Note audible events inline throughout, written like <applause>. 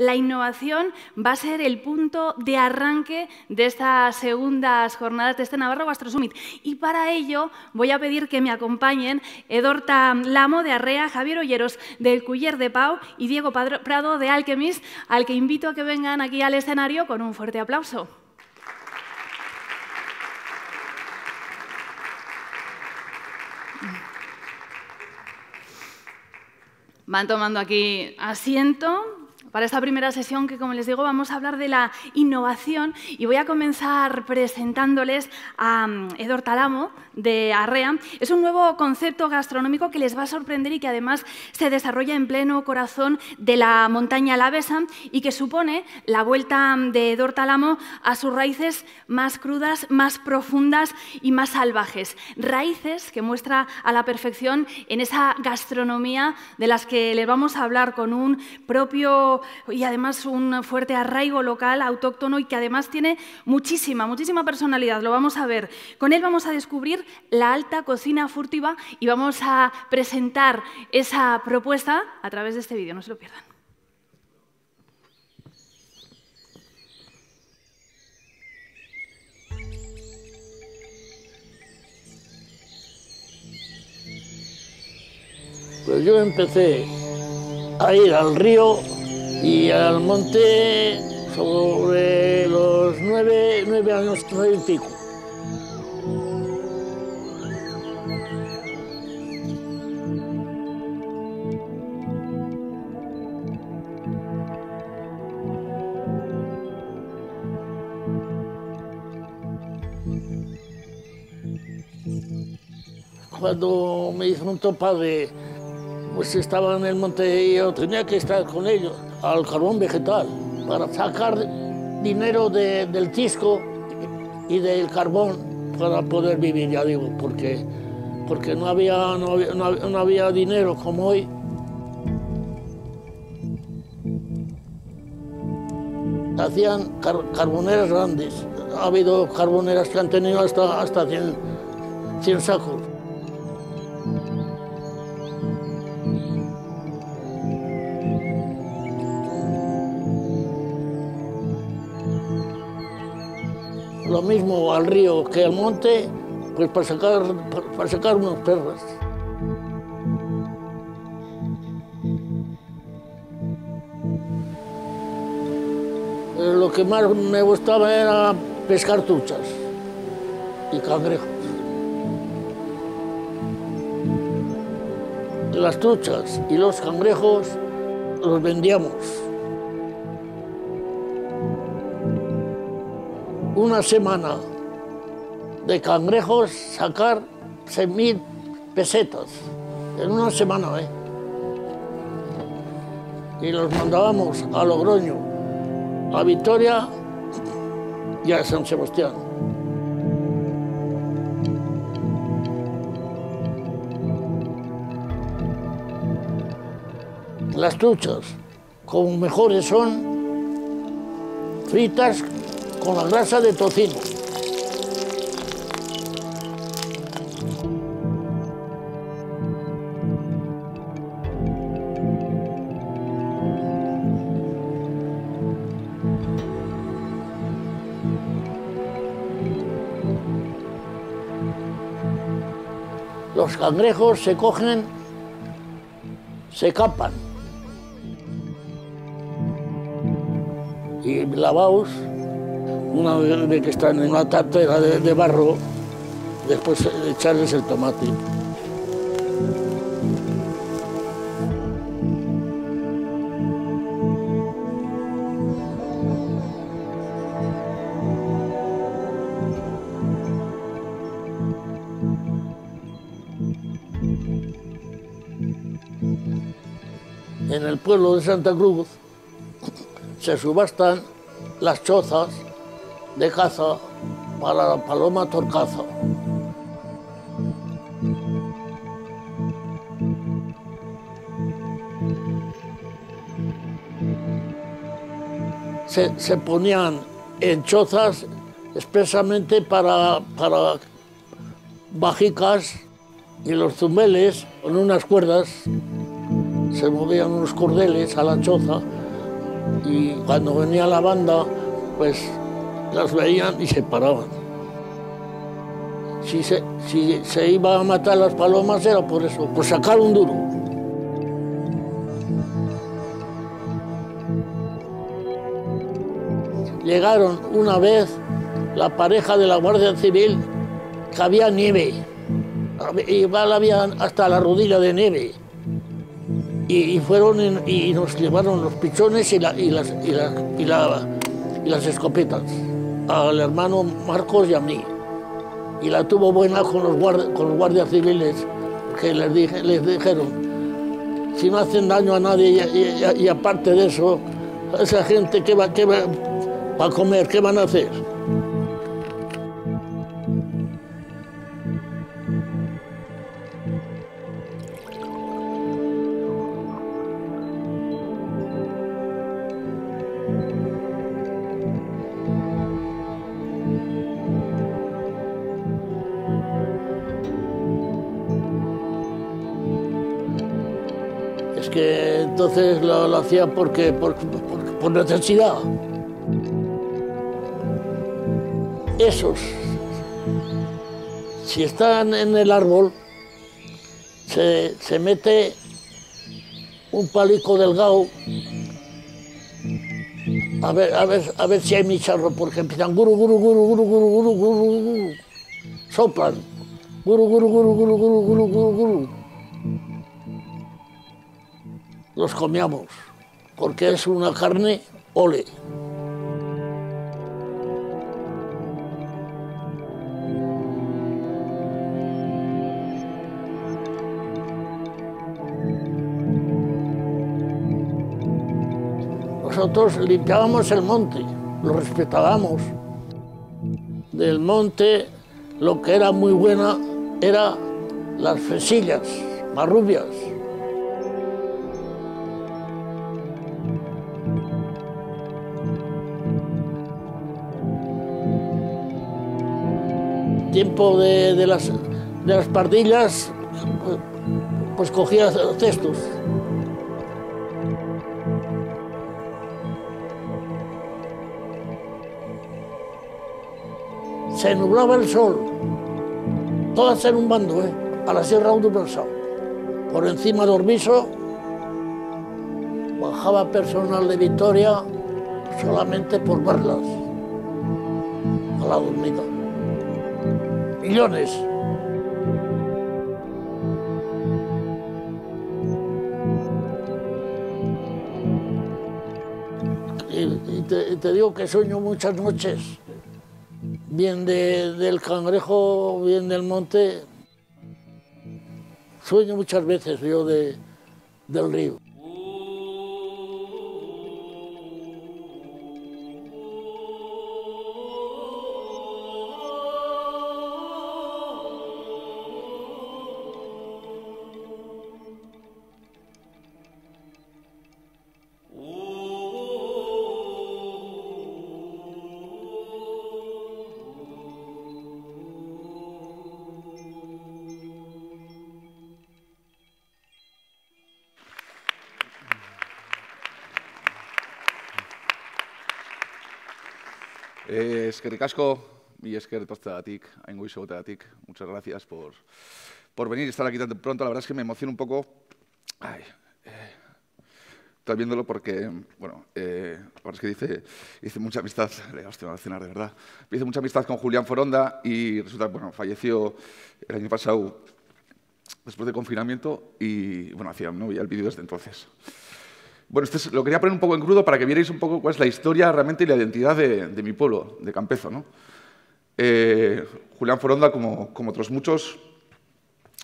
La innovación va a ser el punto de arranque de estas segundas jornadas de este Navarro Gastro Summit. Y para ello voy a pedir que me acompañen Edorta Lamo de Arrea, Javier Olleros del Culler de Pau y Diego Prado de Alchemist, al que invito a que vengan aquí al escenario con un fuerte aplauso. Van tomando aquí asiento para esta primera sesión que, como les digo, vamos a hablar de la innovación y voy a comenzar presentándoles a mm, Edor Talamo de Arrea. Es un nuevo concepto gastronómico que les va a sorprender y que además se desarrolla en pleno corazón de la montaña alavesa y que supone la vuelta mm, de Edor Talamo a sus raíces más crudas, más profundas y más salvajes. Raíces que muestra a la perfección en esa gastronomía de las que les vamos a hablar con un propio y además un fuerte arraigo local, autóctono y que además tiene muchísima, muchísima personalidad. Lo vamos a ver. Con él vamos a descubrir la alta cocina furtiva y vamos a presentar esa propuesta a través de este vídeo. No se lo pierdan. Pues yo empecé a ir al río y al monte sobre los nueve, nueve años, nueve y pico. Cuando me dijeron topa de, pues estaba en el monte y yo tenía que estar con ellos al carbón vegetal para sacar dinero del chisco y del carbón para poder vivir, ya digo, porque, porque no, había, no, había, dinero como hoy. Hacían carboneras grandes. Ha habido carboneras que han tenido hasta, hasta 100, 100 sacos. lo mismo al río que al monte, pues para sacar, para sacar unos perros. Eh, lo que más me gustaba era pescar truchas y cangrejos. Las truchas y los cangrejos los vendíamos. una semana de cangrejos sacar 6.000 pesetas en una semana, ¿eh? Y los mandábamos a Logroño, a Vitoria y a San Sebastián. Las truchas, como mejores son, fritas con la grasa de tocino. Los cangrejos se cogen, se capan y lavaos una vez que están en una cartera de, de barro, después echarles el tomate. En el pueblo de Santa Cruz se subastan las chozas de caza para la Paloma Torcaza. Se, ponían en chozas expresamente para, para bajicas y los zumbeles con unas cuerdas se movían unos cordeles a la choza y cuando venía la banda pues las veían y se paraban. Si se, si iba a matar las palomas era por eso, por sacar un duro. Llegaron una vez la pareja de la Guardia Civil que había nieve. Igual había hasta la rodilla de nieve. Y, fueron y nos llevaron los pichones y las escopetas al hermano Marcos y a mí. Y la tuvo buena con los, con los guardias civiles que les, dije, les dijeron, si no hacen daño a nadie y, aparte de eso, esa gente, que va, va a comer? ¿Qué van a hacer? entonces lo, hacía porque, por, por, por necesidad. Esos, si están en el árbol, se, se mete un palico delgado a ver, a ver, a ver si hay mi charro, porque empiezan guru, guru, guru, guru, guru, guru, guru, guru, soplan, guru, guru, guru, guru, guru, guru, guru los comíamos, porque es una carne ole. Nosotros limpiábamos el monte, lo respetábamos. Del monte lo que era muy buena era las más marrubias. tiempo de, las, de las pardillas, pues cogía cestos. Se nublaba el sol, todas en un bando, ¿eh? a la Sierra Universal. Por encima de Orbiso, bajaba personal de Victoria solamente por verlas, a la dormida millones. Y, te, digo que sueño muchas noches, bien del cangrejo, bien del monte, sueño muchas veces yo de, del río. eskerrik Casco y esker tortagatik, aingo izogotegatik. Muchas gracias por, venir y estar aquí tan pronto. La verdad es que me emociona un poco. Ay, eh, estoy viéndolo porque, bueno, eh, la verdad es que dice, hice mucha amistad, le hostia, a cenar de verdad. Hice mucha amistad con Julián Foronda y resulta, bueno, falleció el año pasado después de confinamiento y, bueno, hacía, no veía el vídeo desde entonces. Bueno, esto lo quería poner un poco en crudo para que vierais un poco cuál es la historia realmente y la identidad de, mi pueblo, de Campezo. ¿no? Eh, Julián Foronda, como, como otros muchos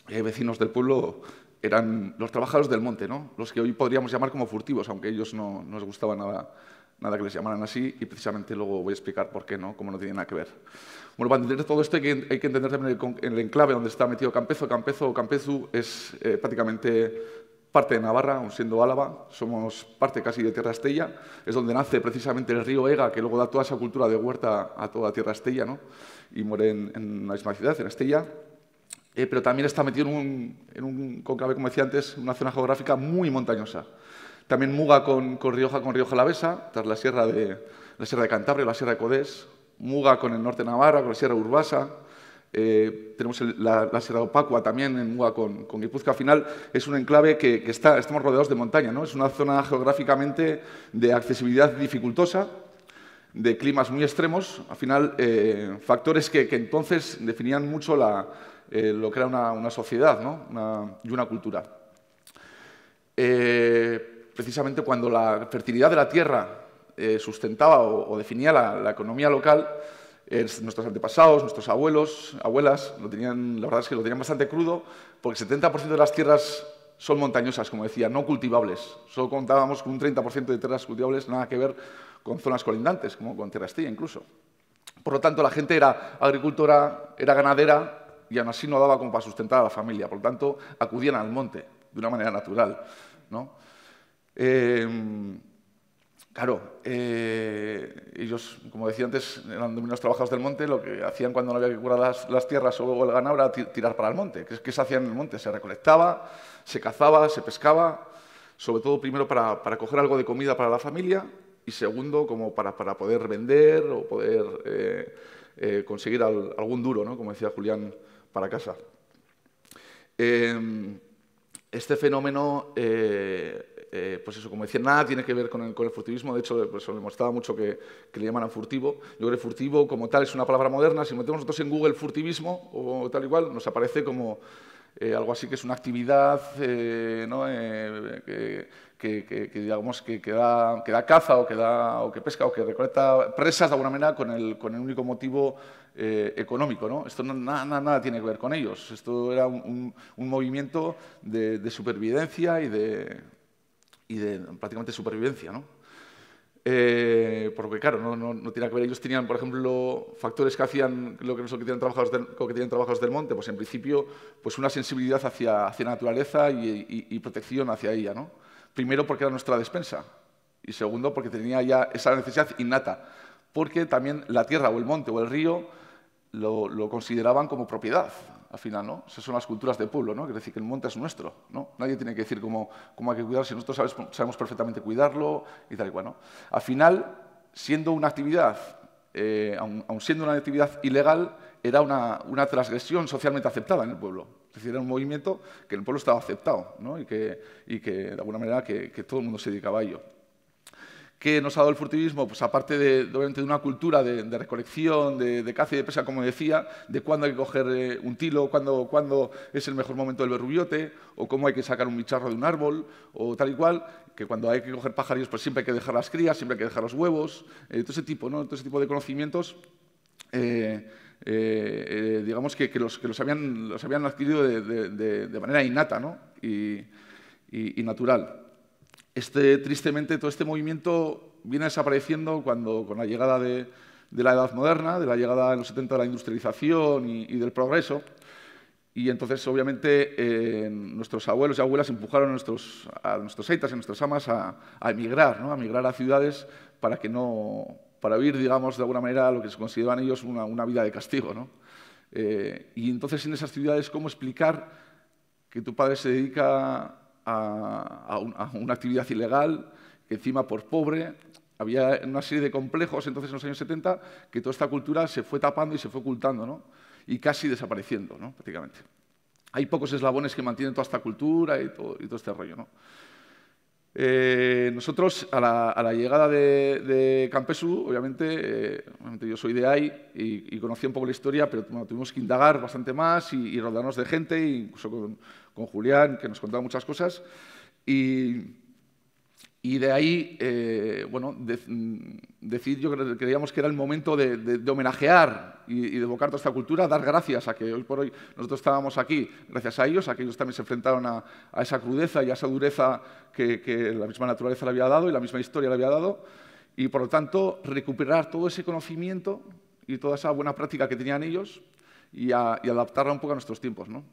eh, vecinos del pueblo, eran los trabajadores del monte, ¿no? los que hoy podríamos llamar como furtivos, aunque a ellos no, les gustaba nada, nada que les llamaran así, y precisamente luego voy a explicar por qué no, cómo no tiene nada que ver. Bueno, para entender todo esto hay que, hay que entender también el, enclave donde está metido Campezo. Campezo o Campezu es eh, prácticamente parte de Navarra, aun siendo Álava, somos parte casi de Tierra Estella, es donde nace precisamente el río Ega, que luego da toda esa cultura de huerta a toda Tierra Estella, ¿no? y muere en, la misma ciudad, en Estella, eh, pero también está metido en un, en un como decía antes, una zona geográfica muy montañosa. También muga con, con Rioja, con Rioja Alavesa, tras la sierra, de, la sierra de Cantabria, la sierra de Codés, muga con el norte de Navarra, con la sierra Urbasa, eh, tenemos la, la, Sierra Opacua también en UA con, con Al final es un enclave que, está, estamos rodeados de montaña, Es una zona geográficamente de accesibilidad dificultosa, de climas muy extremos. Al final, eh, factores que, entonces definían mucho eh, lo que era una, sociedad y una cultura. precisamente cuando la fertilidad de la tierra sustentaba o, definía la economía local, nuestros antepasados, nuestros abuelos, abuelas, lo tenían, la verdad es que lo tenían bastante crudo, porque el 70% de las tierras son montañosas, como decía, no cultivables. Solo contábamos con un 30% de tierras cultivables, nada que ver con zonas colindantes, como con Estrella incluso. Por lo tanto, la gente era agricultora, era ganadera, y aún así no daba como para sustentar a la familia. Por lo tanto, acudían al monte de una manera natural. ¿no? Eh, Claro, eh, ellos, como decía antes, eran dominios trabajados del monte, lo que hacían cuando no había que curar las, tierras o el ganado era tirar para el monte. ¿Qué, se hacía en el monte? Se recolectaba, se cazaba, se pescaba, sobre todo primero para, coger algo de comida para la familia y segundo como para, poder vender o poder eh, eh, conseguir algún duro, como decía Julián, para casa. Em, este fenómeno eh, pues eso, como decía, nada tiene que ver con el, furtivismo, de hecho, pues me mostraba mucho que, que, le llamaran furtivo. Yo creo furtivo como tal es una palabra moderna, si metemos nosotros en Google furtivismo o tal igual, nos aparece como eh, algo así que es una actividad eh, ¿no? que, que, digamos que, da, que, da, caza o que, da, o que pesca o que recolecta presas de alguna manera con el, con el único motivo económico. ¿no? Esto nada, nada, tiene que ver con ellos. Esto era un, movimiento de, supervivencia y de, y de prácticamente supervivencia. ¿no? Eh, porque claro, no, no, no tiene que ver. Ellos tenían, por ejemplo, factores que hacían lo que, lo que tienen trabajadores del, que tienen del monte, pues en principio, pues una sensibilidad hacia, la naturaleza y, protección hacia ella. Primero porque era nuestra despensa y segundo porque tenía ya esa necesidad innata, porque también la tierra o el monte o el río lo consideraban como propiedad, al final, ¿no? Esas son las culturas del pueblo, ¿no? Es decir que el monte es nuestro, Nadie tiene que decir cómo, hay que cuidar. si nosotros sabemos perfectamente cuidarlo y tal y cual, ¿no? Al final, siendo una actividad, eh, aun, siendo una actividad ilegal, era una, transgresión socialmente aceptada en el pueblo. Es decir, era un movimiento que en el pueblo estaba aceptado, Y que, de alguna manera, que, que todo el mundo se dedicaba a ello que nos ha dado el furtivismo, pues aparte de, una cultura de, recolección, de, caza y de pesca, como decía, de cuándo hay que coger eh, un tilo, cuándo, es el mejor momento del berrubiote, o cómo hay que sacar un bicharro de un árbol, o tal y cual, que cuando hay que coger pájaros pues siempre hay que dejar las crías, siempre hay que dejar los huevos, eh, todo ese tipo, ¿no? Todo ese tipo de conocimientos. Eh, digamos que, los, habían, los habían adquirido de, manera innata y natural. Este, tristemente, todo este movimiento viene desapareciendo cuando, con la llegada de, la edad moderna, de la llegada en los 70 de la industrialización y, del progreso. Y entonces, obviamente, eh, nuestros abuelos y abuelas empujaron a nuestros, a y a nuestras amas a, emigrar, ¿no? a emigrar a ciudades para, que no, para vivir, digamos, de alguna manera lo que se consideraban ellos una, vida de castigo. Eh, y entonces, en esas ciudades, ¿cómo explicar que tu padre se dedica a, una actividad ilegal, que encima por pobre, había una serie de complejos entonces en los años 70 que toda esta cultura se fue tapando y se fue ocultando, Y casi desapareciendo, Prácticamente. Hay pocos eslabones que mantienen toda esta cultura y todo, este rollo, ¿no? Eh, nosotros, a la, llegada de, de eh, obviamente, yo soy de ahí y, conocí un poco la historia, pero tuvimos que indagar bastante más y, y rodarnos de gente, incluso con, con Julián, que nos contaba muchas cosas. Y, de ahí, eh, bueno, decir, yo creíamos que era el momento de, homenajear y, de evocar toda esta cultura, dar gracias a que hoy por hoy nosotros estábamos aquí, gracias a ellos, a que ellos también se enfrentaron a, esa crudeza y a esa dureza que, la misma naturaleza le había dado y la misma historia le había dado. Y por lo tanto, recuperar todo ese conocimiento y toda esa buena práctica que tenían ellos y, y adaptarla un poco a nuestros tiempos, ¿no?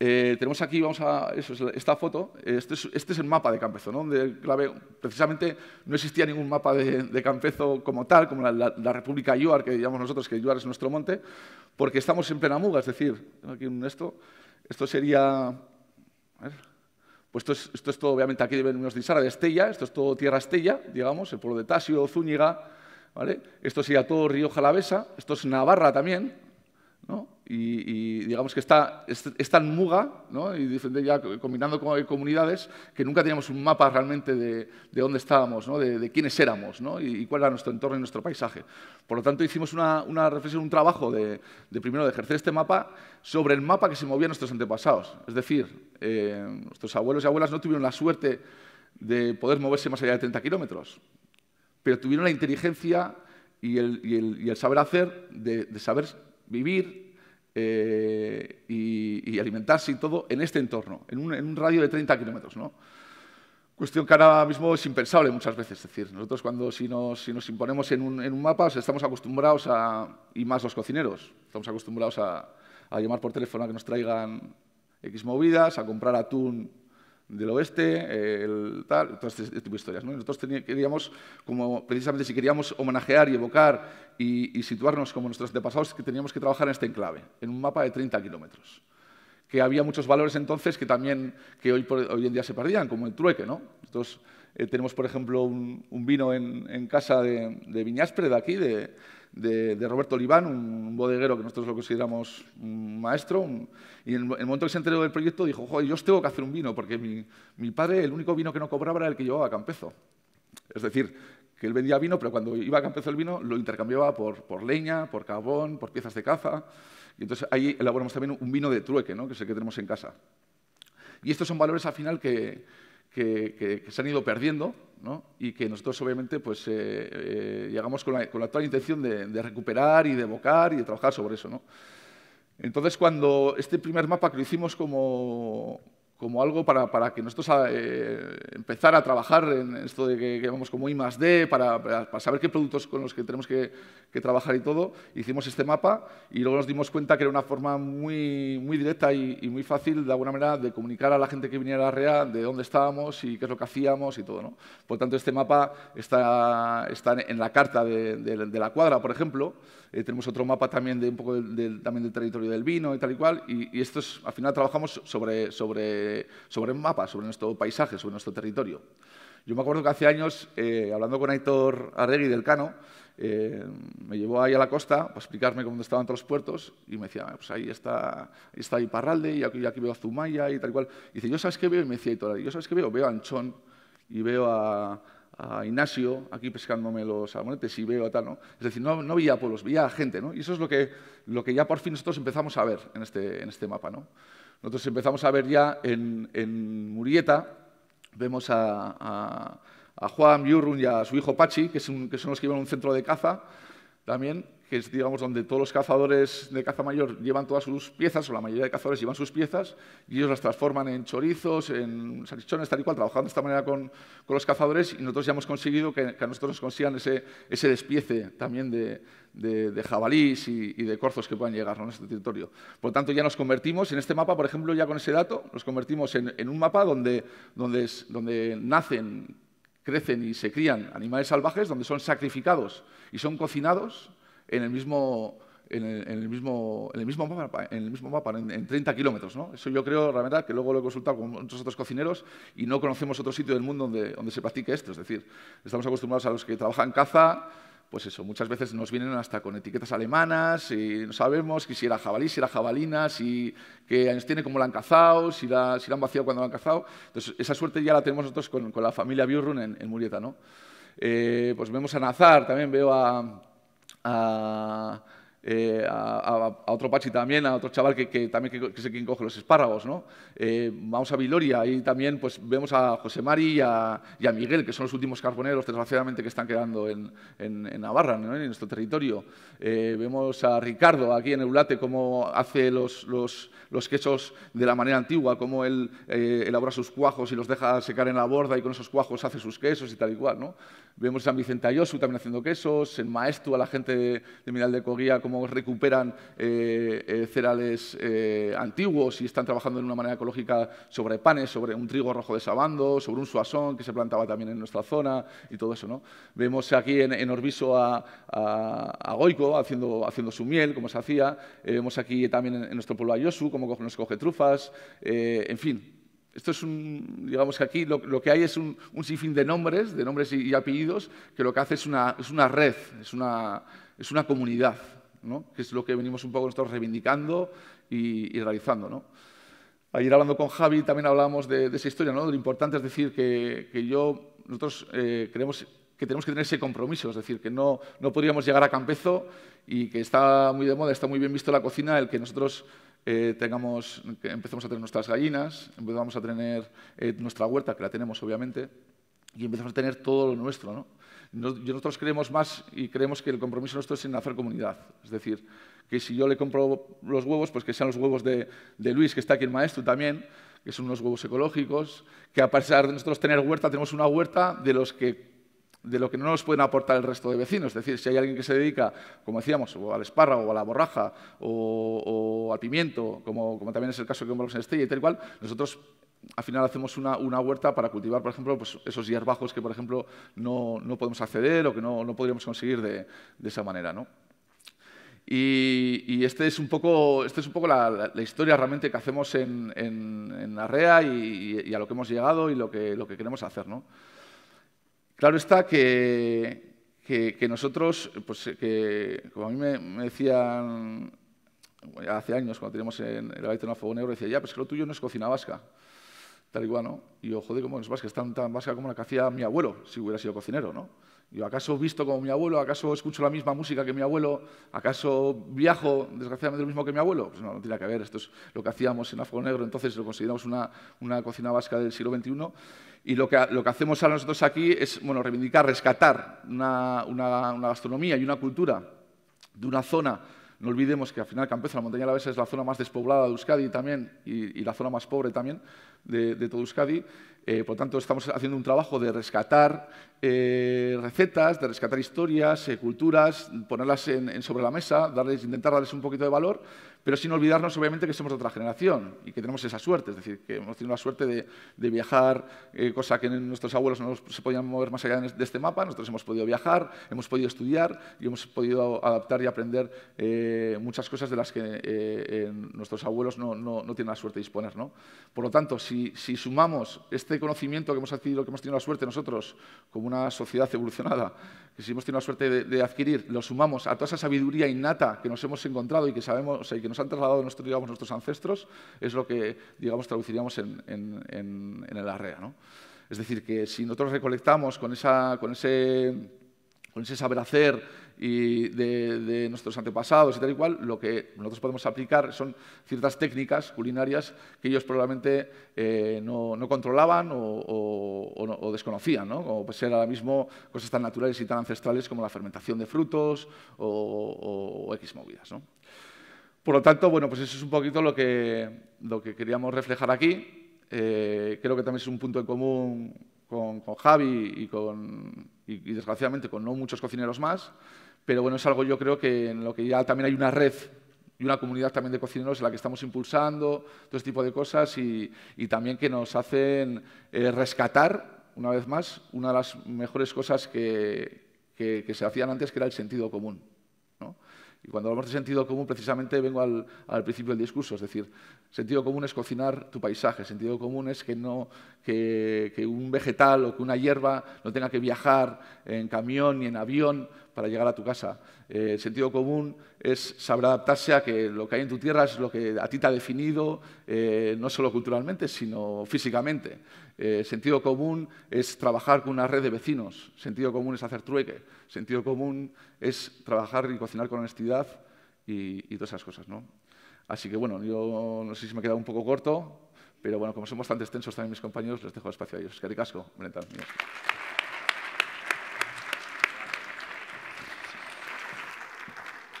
Eh, tenemos aquí, vamos a, esta foto, este, este es, el mapa de Campezo, ¿no? donde clave, precisamente no existía ningún mapa de, Campezo como tal, como la, República Yuar, que llamamos nosotros que Yuar es nuestro monte, porque estamos en plena muga, es decir, aquí en esto, esto sería, pues esto es, esto todo, obviamente aquí venimos de Isara, de Estella, esto es todo tierra Estella, digamos, el pueblo de Tasio, Zúñiga, ¿vale? Esto sería todo Río Jalavesa, esto es Navarra también, y, digamos que está, es, este, tan muga, y ya combinando con comunidades, que nunca teníamos un mapa realmente de, de dónde estábamos, ¿no? de, quiénes éramos ¿no? y, cuál era nuestro entorno y nuestro paisaje. Por lo tanto, hicimos una, una reflexión, un trabajo de, primero de ejercer este mapa sobre el mapa que se movían nuestros antepasados. Es decir, eh, nuestros abuelos y abuelas no tuvieron la suerte de poder moverse más allá de 30 kilómetros, pero tuvieron la inteligencia y el, y el, el saber hacer de saber vivir eh, y, alimentarse y todo en este entorno, en un, radio de 30 kilómetros. ¿no? Cuestión que ahora mismo es impensable muchas veces. Es decir, nosotros cuando si nos, si nos imponemos en un, en un mapa, estamos acostumbrados a, y más los cocineros, estamos acostumbrados a, a llamar por teléfono a que nos traigan X movidas, a comprar atún del oeste, eh, el tal, todo este historias. Nosotros queríamos, como precisamente si queríamos homenajear y evocar y, situarnos como nuestros antepasados, que teníamos que trabajar en este enclave, en un mapa de 30 kilómetros. Que había muchos valores entonces que también que hoy, hoy en día se perdían, como el trueque. ¿no? Entonces, eh, tenemos, por ejemplo, un, vino en, casa de, de Viñaspre, de aquí, de, de, Roberto Oliván, un bodeguero que nosotros lo consideramos un maestro, y en el momento que se enteró del proyecto dijo, joder, yo os tengo que hacer un vino, porque mi, padre el único vino que no cobraba era el que llevaba a Campezo. Es decir, que él vendía vino, pero cuando iba a Campezo el vino lo intercambiaba por, leña, por carbón, por piezas de caza. Y entonces ahí elaboramos también un vino de trueque, que sé que tenemos en casa. Y estos son valores al final que, que, se han ido perdiendo ¿no? y que nosotros obviamente pues, eh, eh, llegamos con la, actual intención de, recuperar y de evocar y de trabajar sobre eso. ¿no? Entonces, cuando este primer mapa que lo hicimos como, como algo para, que nosotros ah, eh, empezar a trabajar en esto de que, vamos como I más D, para, saber qué productos con los que tenemos que, trabajar y todo. Hicimos este mapa y luego nos dimos cuenta que era una forma muy, muy directa y, muy fácil, de alguna manera, de comunicar a la gente que viniera a la REA de dónde estábamos y qué es lo que hacíamos y todo. ¿no? Por tanto, este mapa está, está en la carta de la cuadra, por ejemplo, eh, tenemos otro mapa también de un poco del, también del territorio del vino y tal y cual, y, esto es, al final trabajamos sobre, sobre, sobre mapas, sobre nuestro paisaje, sobre nuestro territorio. Yo me acuerdo que hace años, eh, hablando con Aitor Arregui del Cano, eh, me llevó ahí a la costa para explicarme cómo estaban todos los puertos y me decía, ah, pues ahí está, está Iparralde y aquí, y aquí veo Zumaya y tal y cual. Y dice, ¿yo sabes qué veo? Y me decía Aitor, ¿yo sabes qué veo? Veo a Anchón y veo a, a Ignacio aquí pescándome los sabonetes y veo a tal, ¿no? Es decir, no, no veía pueblos, veía gente, ¿no? Y eso es lo que, ya por fin nosotros empezamos a ver este, en este, mapa, ¿no? Nosotros empezamos a ver ya en, Murieta, vemos a, Juan Yurun y a su hijo Pachi, que, que son los que iban a un centro de caza, también, que es digamos, donde todos los cazadores de caza mayor llevan todas sus piezas, o la mayoría de cazadores llevan sus piezas, y ellos las transforman en chorizos, en salchichones, tal y cual, trabajando de esta manera con, los cazadores, y nosotros ya hemos conseguido que, a nosotros nos consigan ese, despiece también de, de, jabalís y, de corzos que puedan llegar a nuestro territorio. Por lo tanto, ya nos convertimos en este mapa, por ejemplo, ya con ese dato, nos convertimos en, un mapa donde nacen crecen y se crían animales salvajes donde son sacrificados y son cocinados en el mismo, en el, mismo, en el mismo mapa, en, el 30 kilómetros. ¿no? Eso yo creo, realmente, que luego lo he consultado con muchos otros cocineros y no conocemos otro sitio del mundo donde, donde se practique esto. Es decir, estamos acostumbrados a los que trabajan caza, pues eso, muchas veces nos vienen hasta con etiquetas alemanas, y no sabemos si era jabalí, si era jabalina, si qué años tiene, cómo la han cazado, si la, han vaciado cuando la han cazado. Entonces, esa suerte ya la tenemos nosotros con, la familia Biurrun en, Murieta, ¿no? Eh, pues vemos a Nazar, también veo a eh, a, otro Pachi también, a otro chaval que, que también que, que coge los espárragos, ¿no? Eh, vamos a Viloria y también pues, vemos a José Mari y a, Miguel, que son los últimos carboneros, desgraciadamente, que están quedando en, Navarra, en nuestro territorio. Eh, vemos a Ricardo aquí en Eulate, cómo hace los, los quesos de la manera antigua, cómo él elabora sus cuajos y los deja secar en la borda y con esos cuajos hace sus quesos y tal y cual, ¿no? Vemos a Vicente Ayosu también haciendo quesos, en Maestu a la gente de, de de Coguía cómo recuperan eh, eh, cereales cerales eh, antiguos y están trabajando de una manera ecológica sobre panes, sobre un trigo rojo de sabando, sobre un suasón que se plantaba también en nuestra zona y todo eso. ¿no? Vemos aquí en, en Orbiso a, Goico haciendo, haciendo su miel, como se hacía. vemos aquí también en, en nuestro pueblo Ayosu cómo nos coge trufas. en fin, esto es un, digamos que aquí lo, que hay es un, sinfín de nombres, de nombres y, apellidos, que lo que hace es una, es una red, es una, es una comunidad, ¿no? que es lo que venimos un poco nosotros reivindicando y, realizando. ¿no? Ayer hablando con Javi también hablábamos de, esa historia, ¿no? lo importante es decir que, que yo, nosotros eh, creemos que tenemos que tener ese compromiso, es decir, que no, no podríamos llegar a Campezo y que está muy de moda, está muy bien visto la cocina, el que nosotros eh, tengamos, empecemos a tener nuestras gallinas, empezamos a tener eh, nuestra huerta, que la tenemos obviamente, y empezamos a tener todo lo nuestro. ¿no? nosotros creemos más y creemos que el compromiso nuestro es en hacer comunidad. Es decir, que si yo le compro los huevos, pues que sean los huevos de, de Luis, que está aquí el Maestro también, que son unos huevos ecológicos, que a pesar de nosotros tener huerta, tenemos una huerta de los que de lo que no nos pueden aportar el resto de vecinos. Es decir, si hay alguien que se dedica, como decíamos, o al espárrago, o a la borraja, o, o al pimiento, como, también es el caso que hemos en Estella y tal y cual, nosotros al final hacemos una, huerta para cultivar, por ejemplo, pues, esos hierbajos que, por ejemplo, no, podemos acceder o que no, no podríamos conseguir de, esa manera. ¿no? Y, y, este es un poco, este es un poco la, historia realmente que hacemos en, en, Arrea y, a lo que hemos llegado y lo que, lo que queremos hacer. ¿no? Claro está que, nosotros, pues, que, como a mí me, decían hace años, cuando teníamos en el Gaita una Fuego Negro, decía, ya, pues que lo tuyo no es cocina vasca, tal y ¿no? Y yo, joder, ¿cómo es vasca? Es tan, tan vasca como la que hacía mi abuelo, si hubiera sido cocinero, ¿no? yo, ¿acaso he visto como mi abuelo? ¿Acaso escucho la misma música que mi abuelo? ¿Acaso viajo, desgraciadamente, lo mismo que mi abuelo? Pues no, no tiene que ver, esto es lo que hacíamos en Afro Negro, entonces lo consideramos una, una cocina vasca del siglo XXI. Y lo que, hacemos a nosotros aquí es bueno, reivindicar, rescatar una, una, gastronomía y una cultura de una zona no olvidemos que al final Campeza, la montaña la veces es la zona más despoblada de Euskadi también y, la zona más pobre también de, de todo Euskadi. Eh, por tanto, estamos haciendo un trabajo de rescatar eh, recetas, de rescatar historias, eh, culturas, ponerlas sobre la mesa, darles, intentar darles un poquito de valor pero sin olvidarnos obviamente que somos de otra generación y que tenemos esa suerte, es decir, que hemos tenido la suerte de, viajar, eh, cosa que nuestros abuelos no se podían mover más allá este, de este mapa, nosotros hemos podido viajar, hemos podido estudiar y hemos podido adaptar y aprender eh, muchas cosas de las que eh, nuestros abuelos no, tienen la suerte de disponer. Por lo tanto, si, si sumamos este conocimiento que hemos adquirido, que hemos tenido la suerte nosotros como una sociedad evolucionada, que si hemos tenido la suerte de, adquirir, lo sumamos a toda esa sabiduría innata que nos hemos encontrado y que sabemos y que nos han trasladado nuestros, nuestros ancestros, es lo que digamos, traduciríamos en, el arrea. Es decir, que si nosotros recolectamos con, esa, con ese, con ese saber hacer, y de, nuestros antepasados y tal y cual, lo que nosotros podemos aplicar son ciertas técnicas culinarias que ellos probablemente eh, no, controlaban o, o, desconocían, ¿no? como pues ser ahora mismo cosas tan naturales y tan ancestrales como la fermentación de frutos o, X movidas. ¿no? Por lo tanto, bueno, pues eso es un poquito lo que, lo que queríamos reflejar aquí. Eh, creo que también es un punto en común con, Javi y, con, y desgraciadamente con no muchos cocineros más. Pero bueno, es algo yo creo que en lo que ya también hay una red y una comunidad también de cocineros en la que estamos impulsando todo este tipo de cosas y, también que nos hacen eh, rescatar, una vez más, una de las mejores cosas que se hacían antes, que era el sentido común. Y cuando hablamos de sentido común, precisamente vengo al, principio del discurso, es decir, sentido común es cocinar tu paisaje, sentido común es que, que, un vegetal o que una hierba no tenga que viajar en camión ni en avión para llegar a tu casa. Eh, sentido común es saber adaptarse a que lo que hay en tu tierra es lo que a ti te ha definido, eh, no solo culturalmente, sino físicamente. Eh, sentido común es trabajar con una red de vecinos. Sentido común es hacer trueque. Sentido común es trabajar y cocinar con honestidad y, todas esas cosas. ¿no? Así que bueno, yo no sé si me he quedado un poco corto, pero bueno, como son bastante extensos también mis compañeros, les dejo espacio a ellos. Es que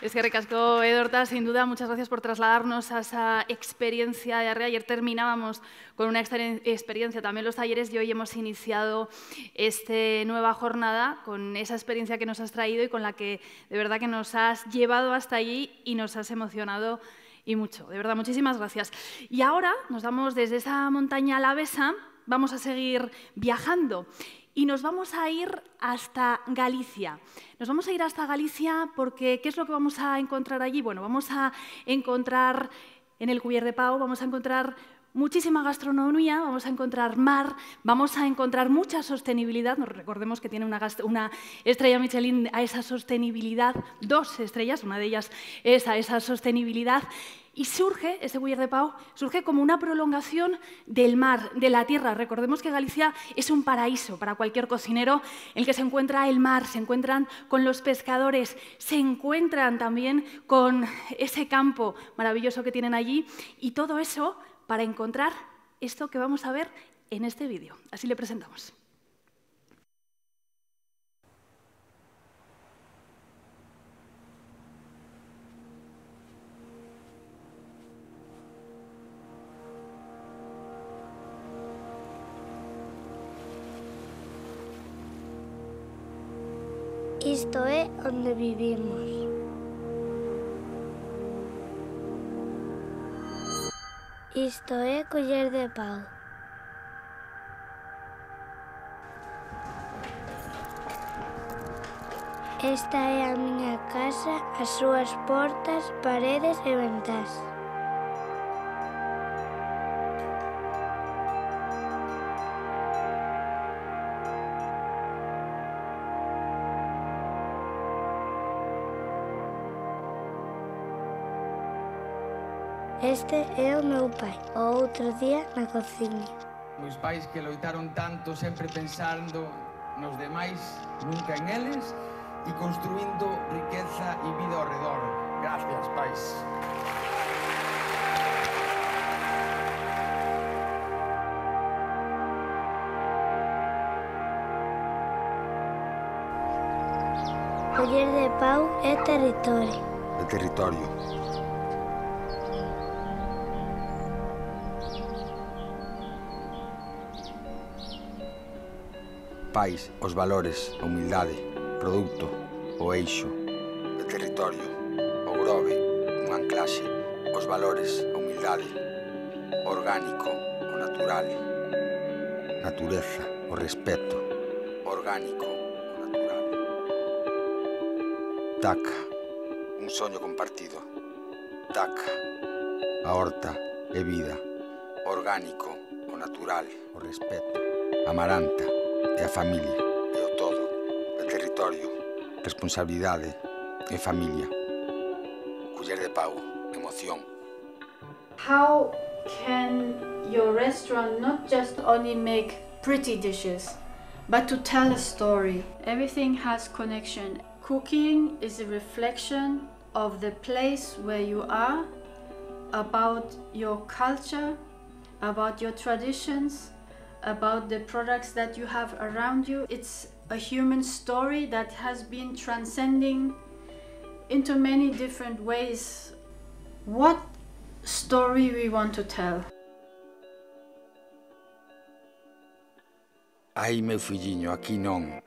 Es que recasco, Edorta, sin duda, muchas gracias por trasladarnos a esa experiencia de arriba. Ayer terminábamos con una experiencia también los talleres y hoy hemos iniciado esta nueva jornada con esa experiencia que nos has traído y con la que de verdad que nos has llevado hasta allí y nos has emocionado y mucho. De verdad, muchísimas gracias. Y ahora nos damos desde esa montaña la a Besa, vamos a seguir viajando. Y nos vamos a ir hasta Galicia. Nos vamos a ir hasta Galicia porque ¿qué es lo que vamos a encontrar allí? Bueno, vamos a encontrar en el Cubier de Pau, vamos a encontrar muchísima gastronomía, vamos a encontrar mar, vamos a encontrar mucha sostenibilidad. Nos recordemos que tiene una, estrella Michelin a esa sostenibilidad, dos estrellas, una de ellas es a esa sostenibilidad. Y surge, ese Guyer de Pau, surge como una prolongación del mar, de la tierra. Recordemos que Galicia es un paraíso para cualquier cocinero el que se encuentra el mar, se encuentran con los pescadores, se encuentran también con ese campo maravilloso que tienen allí y todo eso para encontrar esto que vamos a ver en este vídeo. Así le presentamos. Esto es donde vivimos. Isto é coller de pau. Esta é a miña casa, as súas portas, paredes e ventás. Este é o meu pai, o outro día na cociña. Meus pois pais que loitaron tanto sempre pensando nos demais, nunca en eles, e construindo riqueza e vida ao redor. Gracias, pais. Taller de Pau é territorio. É territorio. pais os valores, a humildade, produto, o eixo, o territorio, o grove, un anclaxe, os valores, a humildade, o orgánico, o natural, natureza, o respeto, o orgánico, o natural. Taca, un soño compartido. Taca, a horta e vida, orgánico, o natural, o respeto, amaranta, é a familia, é o todo, territorio, responsabilidade, é familia, culler de pau, emoción. How can your restaurant not just only make pretty dishes, but to tell a story? Everything has connection. Cooking is a reflection of the place where you are, about your culture, about your traditions, about the products that you have around you. It's a human story that has been transcending into many different ways what story we want to tell. Ay, meu filhinho, aqui não.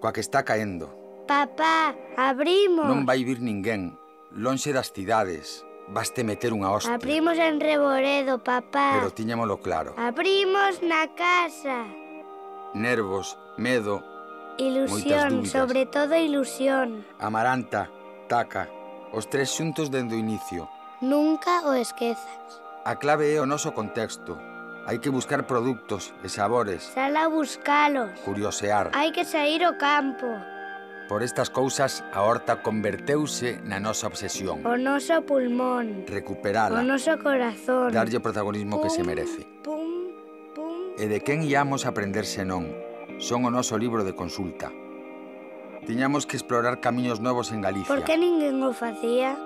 Coa que está caindo. Papá, abrimos. Non vai vir ninguén, lonxe das cidades. Vaste meter unha hostia. Abrimos en Reboredo, papá. Pero tiñámolo claro. Abrimos na casa. Nervos, medo, Ilusión, sobre todo ilusión. Amaranta, Taca, os tres xuntos dende o inicio. Nunca o esquezas. A clave é o noso contexto. Hai que buscar produtos e sabores. Sala a buscalos. Curiosear. Hai que sair ao campo. Por estas cousas, a horta converteuse na nosa obsesión. O noso pulmón. Recuperala. O noso corazón. Darlle o protagonismo pum, que se merece. Pum, pum, e de quen íamos aprender senón? Son o noso libro de consulta. Tiñamos que explorar camiños novos en Galicia. Por que ninguén o facía?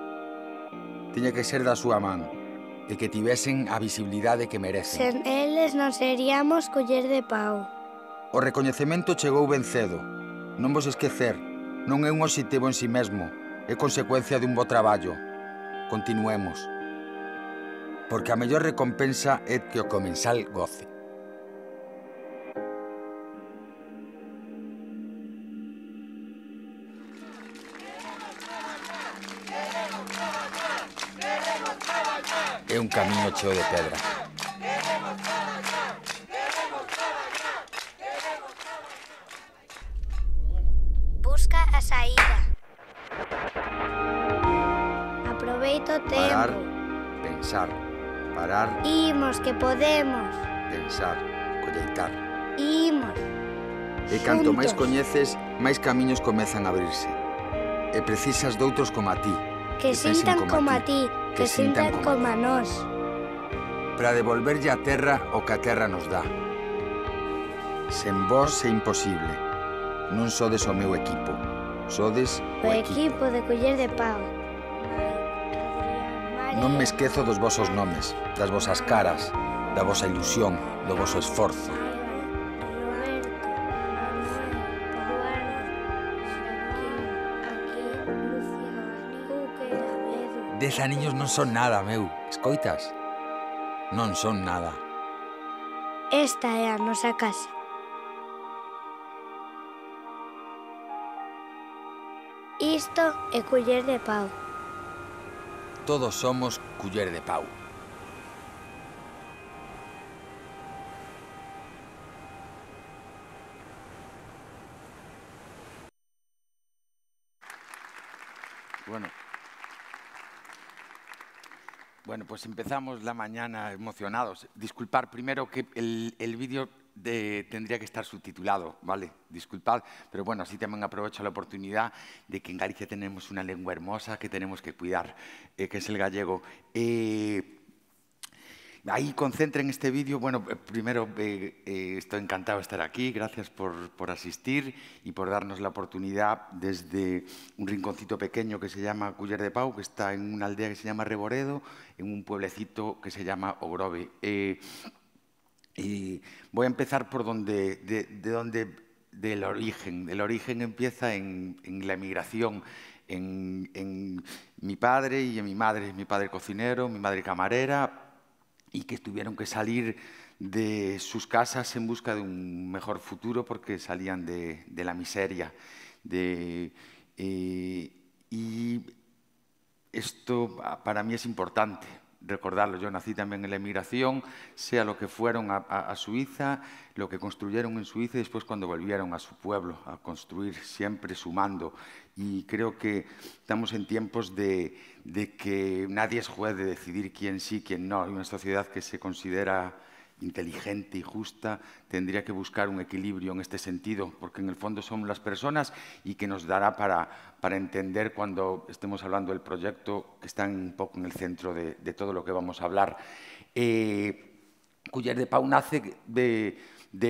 Tiña que ser da súa man e que tivesen a visibilidade que merecen. Sen eles non seríamos coller de pau. O recoñecemento chegou ben cedo. Non vos esquecer, non é un obxectivo en si sí mesmo, é consecuencia dun bo traballo. Continuemos. Porque a mellor recompensa é que o comensal goce. É un camiño cheo de pedra. busca a saída. Aproveito o tempo. Parar, pensar, parar. Imos que podemos. Pensar, colleitar. Imos. E canto Juntos. máis coñeces, máis camiños comezan a abrirse. E precisas doutros como a ti. Que, que sintan como a ti, que, que sintan como a nós. Para devolverlle a terra o que a terra nos dá. Sen vos é imposible. Non sodes o meu equipo, sodes o, o equipo. de coller de pau. Non me esquezo dos vosos nomes, das vosas caras, da vosa ilusión, do voso esforzo. Dez aniños non son nada, meu. Escoitas? Non son nada. Esta é a nosa casa. Esto es culler de pau. Todos somos culler de pau. Bueno. Bueno, pues empezamos la mañana emocionados. Disculpar primero que el, el vídeo tendría que estar subtitulado, ¿vale? Disculpad, pero bueno, así también aprovecho la oportunidad de que en Galicia tenemos una lengua hermosa que tenemos que cuidar, eh, que es el gallego. Ahí eh, ahí concentren este vídeo. Bueno, eh, primero estoy encantado de estar aquí, gracias por, por, asistir y por darnos la oportunidad desde un rinconcito pequeño que se llama Culler de Pau, que está en una aldea que se llama Reboredo, en un pueblecito que se llama Ogrove. Y voy a empezar por donde, de, donde, del origen. El origen empieza en, la emigración, en, mi padre y en mi madre. Mi padre cocinero, mi madre camarera, y que tuvieron que salir de sus casas en busca de un mejor futuro porque salían de, la miseria. Eh, y esto ah, para mí es importante recordarlo, yo nací también en la emigración, sea lo que fueron a, Suiza, lo que construyeron en Suiza y después cuando volvieron a su pueblo a construir, siempre sumando. Y creo que estamos en tiempos de, de que nadie es juez de decidir quién sí, quién no. Hay una sociedad que se considera inteligente y justa tendría que buscar un equilibrio en este sentido, porque en el fondo somos las personas y que nos dará para, para entender cuando estemos hablando del proyecto que está un poco en el centro de, todo lo que vamos a hablar. Eh, Culler de Pau nace de,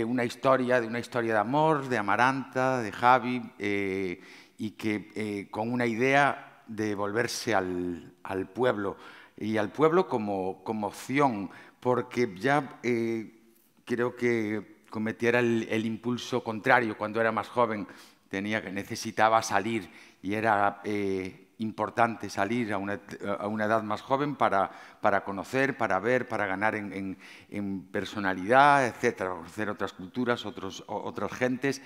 una historia, de una historia de amor, de Amaranta, de Javi, eh, y que eh, con una idea de volverse al, pueblo, y al pueblo como, como opción, porque ya eh, creo que cometiera el, impulso contrario cuando era más joven. Tenía, necesitaba salir y era eh, importante salir a una, a una, edad más joven para, para conocer, para ver, para ganar en, en, personalidad, etcétera, conocer otras culturas, otros, otras gentes.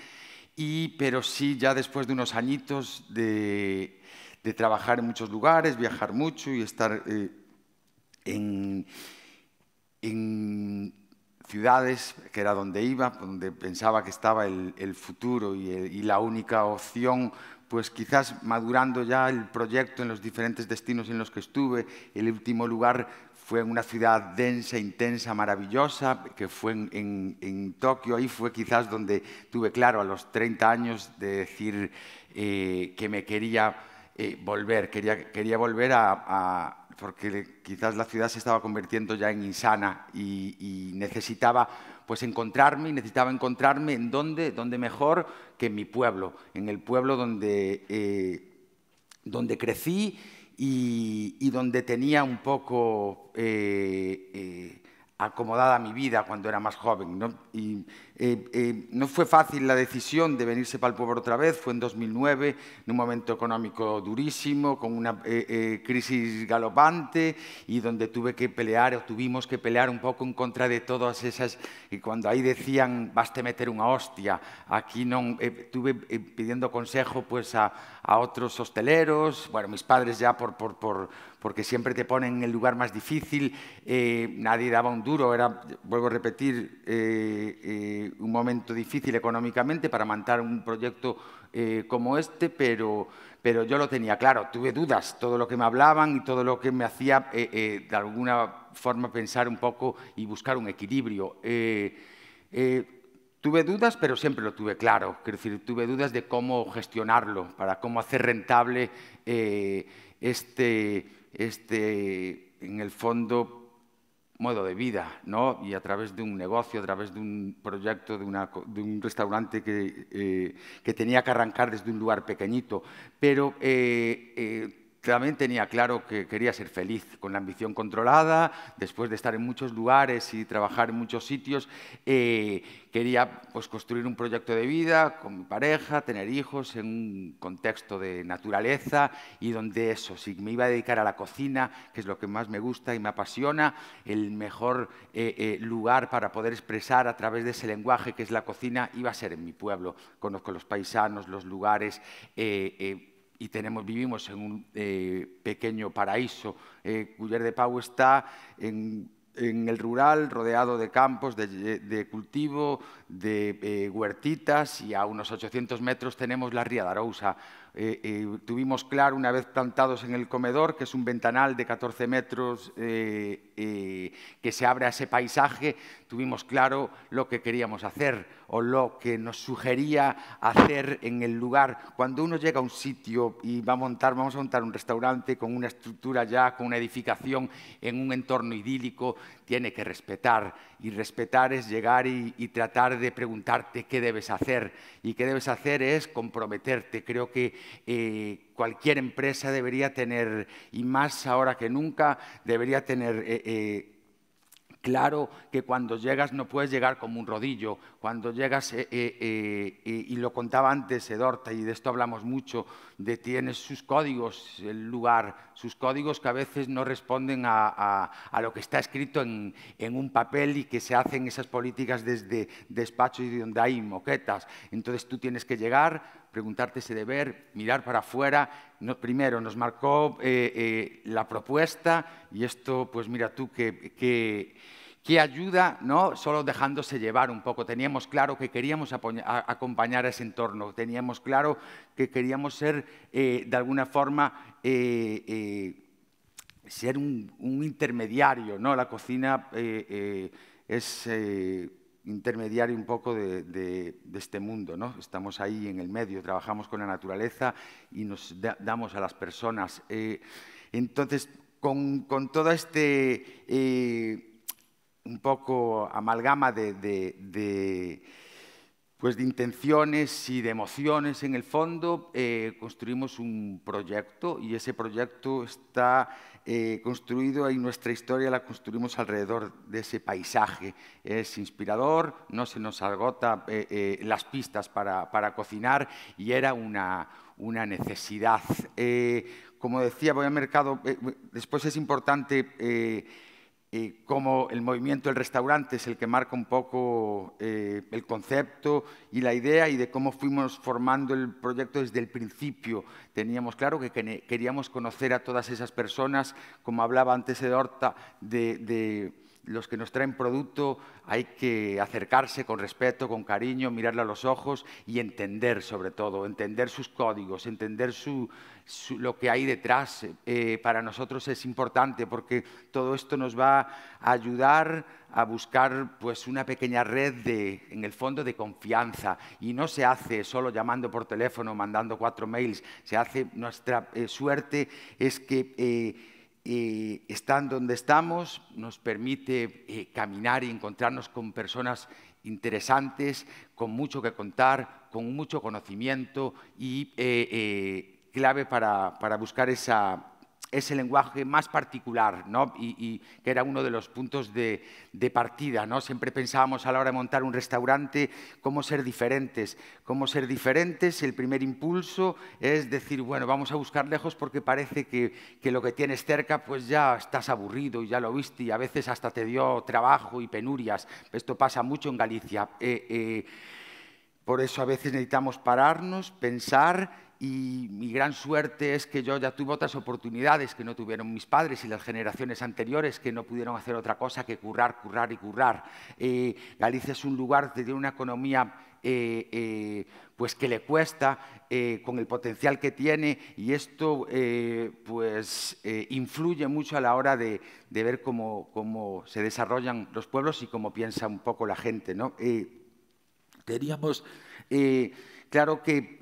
Y, pero sí, ya después de unos añitos de, de trabajar en muchos lugares, viajar mucho y estar eh, en en ciudades que era donde iba, donde pensaba que estaba el, futuro eh, y, la única opción, pues quizás madurando ya el proyecto en los diferentes destinos en los que estuve, el último lugar fue en una ciudad densa, intensa, maravillosa, que fue en, Tokio, ahí fue quizás donde tuve claro a los 30 años de decir eh, que me quería eh, volver, quería, quería volver a porque quizás la ciudad se estaba convirtiendo ya en insana y, necesitaba pues encontrarme, necesitaba encontrarme en dónde, dónde mejor que en mi pueblo, en el pueblo donde, eh, donde crecí y, donde tenía un poco eh, eh, acomodada mi vida cuando era más joven. ¿no? Eh, eh, no fue fácil la decisión de venirse para el pueblo otra vez, fue en 2009, en un momento económico durísimo, con una eh, crisis galopante y donde tuve que pelear o tuvimos que pelear un poco en contra de todas esas, y cuando ahí decían, baste meter una hostia, aquí no, tuve pidiendo consejo pues a, otros hosteleros, bueno, mis padres ya por, por, por porque siempre te ponen en el lugar más difícil, nadie daba un duro, era, vuelvo a repetir, un momento difícil económicamente para montar un proyecto eh, como este, pero, pero yo lo tenía claro, tuve dudas, todo lo que me hablaban y todo lo que me hacía eh, eh, de alguna forma pensar un poco y buscar un equilibrio. Tuve dudas, pero siempre lo tuve claro. Quiero decir, tuve dudas de cómo gestionarlo, para cómo hacer rentable este, este, en el fondo, modo de vida, ¿no? Y a través de un negocio, a través de un proyecto, de, de un restaurante eh, que, tenía que arrancar desde un lugar pequeñito. Pero eh, eh, también tenía claro que quería ser feliz, con la ambición controlada, después de estar en muchos lugares y trabajar en muchos sitios, eh, quería pues, construir un proyecto de vida con mi pareja, tener hijos en un contexto de naturaleza y donde eso, si me iba a dedicar a la cocina, que es lo que más me gusta y me apasiona, el mejor eh, eh, lugar para poder expresar a través de ese lenguaje que es la cocina iba a ser en mi pueblo. Conozco los paisanos, los lugares y vivimos en un eh, pequeño paraíso. Eh, Culler de Pau está en, el rural, rodeado de campos de, cultivo, de eh, huertitas, y a unos 800 metros tenemos la Ría de Arousa, eh, eh, tuvimos claro una vez plantados en el comedor, que es un ventanal de 14 metros eh, que se abre a ese paisaje, tuvimos claro lo que queríamos hacer o lo que nos sugería hacer en el lugar. Cuando uno llega a un sitio y va a montar, vamos a montar un restaurante con una estructura ya, con una edificación en un entorno idílico, tiene que respetar y respetar es llegar y, tratar de preguntarte qué debes hacer. Y qué debes hacer es comprometerte. Creo que eh, cualquier empresa debería tener, y más ahora que nunca, debería tener... Eh, eh, Claro que cuando llegas no puedes llegar como un rodillo, cuando llegas, eh, eh, eh, y lo contaba antes Edorta, y de esto hablamos mucho, de tienes sus códigos, el lugar, sus códigos que a veces no responden a, lo que está escrito en, un papel y que se hacen esas políticas desde despachos y de donde hay moquetas. Entonces tú tienes que llegar preguntarte ese deber, mirar para afuera. primero, nos marcó eh, eh, la propuesta y esto, pues mira tú, que, ayuda, ¿no? Solo dejándose llevar un poco. Teníamos claro que queríamos acompañar a ese entorno, teníamos claro que queríamos ser, eh, de alguna forma, ser un, un, intermediario, ¿no? La cocina es intermediario un poco de, este mundo, ¿no? Estamos ahí en el medio, trabajamos con la naturaleza y nos damos a las personas. Eh, entonces, con, con, todo este eh, un poco amalgama de, pues de intenciones y de emociones en el fondo, eh, construimos un proyecto y ese proyecto está eh, construido y nuestra historia la construimos alrededor de ese paisaje. Es inspirador, no se nos agota eh, eh, las pistas para, para, cocinar y era una, una necesidad. como decía, voy al mercado, después es importante cómo el movimiento del restaurante es el que marca un poco eh, el concepto y la idea y de cómo fuimos formando el proyecto desde el principio. Teníamos claro que queríamos conocer a todas esas personas, como hablaba antes de Horta, de los que nos traen producto hay que acercarse con respeto, con cariño, mirarle a los ojos y entender sobre todo, entender sus códigos, entender su, lo que hay detrás. Eh, para nosotros es importante porque todo esto nos va a ayudar a buscar pues, una pequeña red de, en el fondo de confianza y no se hace solo llamando por teléfono, mandando cuatro mails, se hace nuestra eh, suerte es que... Eh, eh, están donde estamos, nos permite eh, caminar y encontrarnos con personas interesantes, con mucho que contar, con mucho conocimiento y eh, clave para, para buscar esa, es el lenguaje más particular, y, que era uno de los puntos de, partida. ¿no? Siempre pensábamos a la hora de montar un restaurante cómo ser diferentes. Cómo ser diferentes, el primer impulso es decir, bueno, vamos a buscar lejos porque parece que, lo que tienes cerca pues ya estás aburrido y ya lo viste y a veces hasta te dio trabajo y penurias. Esto pasa mucho en Galicia. Eh, eh, por eso a veces necesitamos pararnos, pensar y mi gran suerte es que yo ya tuve otras oportunidades que no tuvieron mis padres y las generaciones anteriores que no pudieron hacer otra cosa que currar, currar y currar. Eh, Galicia es un lugar que tiene una economía eh, eh, pues que le cuesta con el potencial que tiene y esto pues influye mucho a la hora de, ver cómo, cómo, se desarrollan los pueblos y cómo piensa un poco la gente. ¿no? queríamos, claro que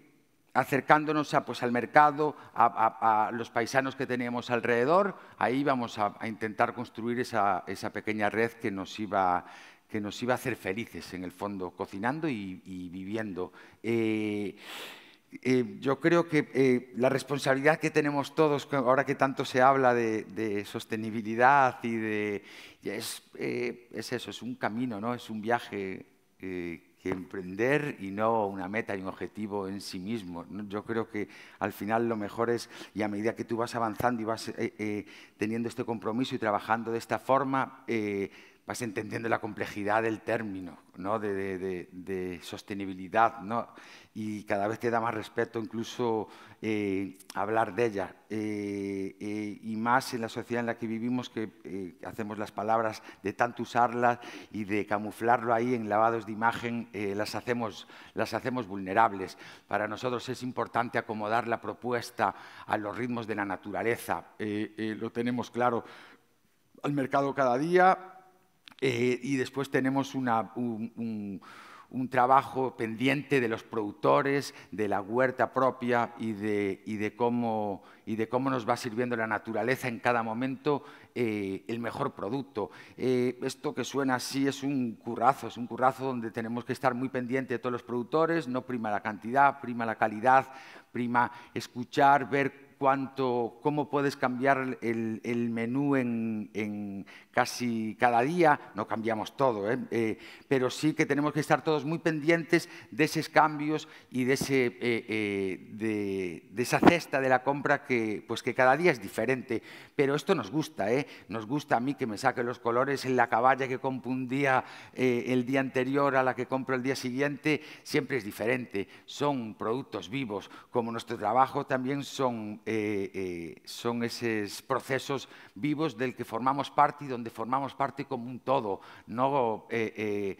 acercándonos a, pues, al mercado, a, los paisanos que teníamos alrededor, ahí vamos a, intentar construir esa, pequeña red que nos, iba, que nos iba a hacer felices, en el fondo, cocinando y, viviendo. Eh, eh, yo creo que eh, la responsabilidad que tenemos todos, ahora que tanto se habla de, sostenibilidad y de... Es, eso, es un camino, ¿no? es un viaje que emprender y no una meta y un objetivo en sí mismo. Yo creo que al final lo mejor es, y a medida que tú vas avanzando y vas eh, eh, teniendo este compromiso y trabajando de esta forma, eh, entendiendo la complejidad del término, ¿no? de, sostenibilidad, ¿no? y cada vez te da más respeto incluso eh, hablar de ella, eh, eh, y más en la sociedad en la que vivimos que hacemos las palabras de tanto usarlas y de camuflarlo ahí en lavados de imagen, las, hacemos, las hacemos vulnerables. Para nosotros es importante acomodar la propuesta a los ritmos de la naturaleza, lo tenemos claro. Al mercado cada día, eh, y después tenemos una, un, trabajo pendiente de los productores, de la huerta propia y de, cómo, y de cómo nos va sirviendo la naturaleza en cada momento eh, el mejor producto. Eh, esto que suena así es un currazo, es un currazo donde tenemos que estar muy pendiente de todos los productores, no prima la cantidad, prima la calidad, prima escuchar, ver cuanto cómo puedes cambiar el, menú en, casi cada día. No cambiamos todo, ¿eh? Eh, pero sí que tenemos que estar todos muy pendientes de esos cambios y eh, de, esa cesta de la compra que, pues que cada día es diferente. Pero esto nos gusta, nos gusta a mí que me saque los colores en la caballa que un día el día anterior a la que compro el día siguiente. Siempre es diferente. Son productos vivos, como nuestro trabajo también son eh, eh, son esos procesos vivos del que formamos parte y donde formamos parte como un todo, no eh,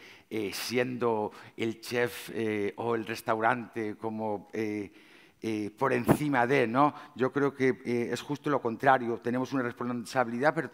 siendo el chef o el restaurante como... por encima de, ¿no? Yo creo que es justo lo contrario. Tenemos una responsabilidad, pero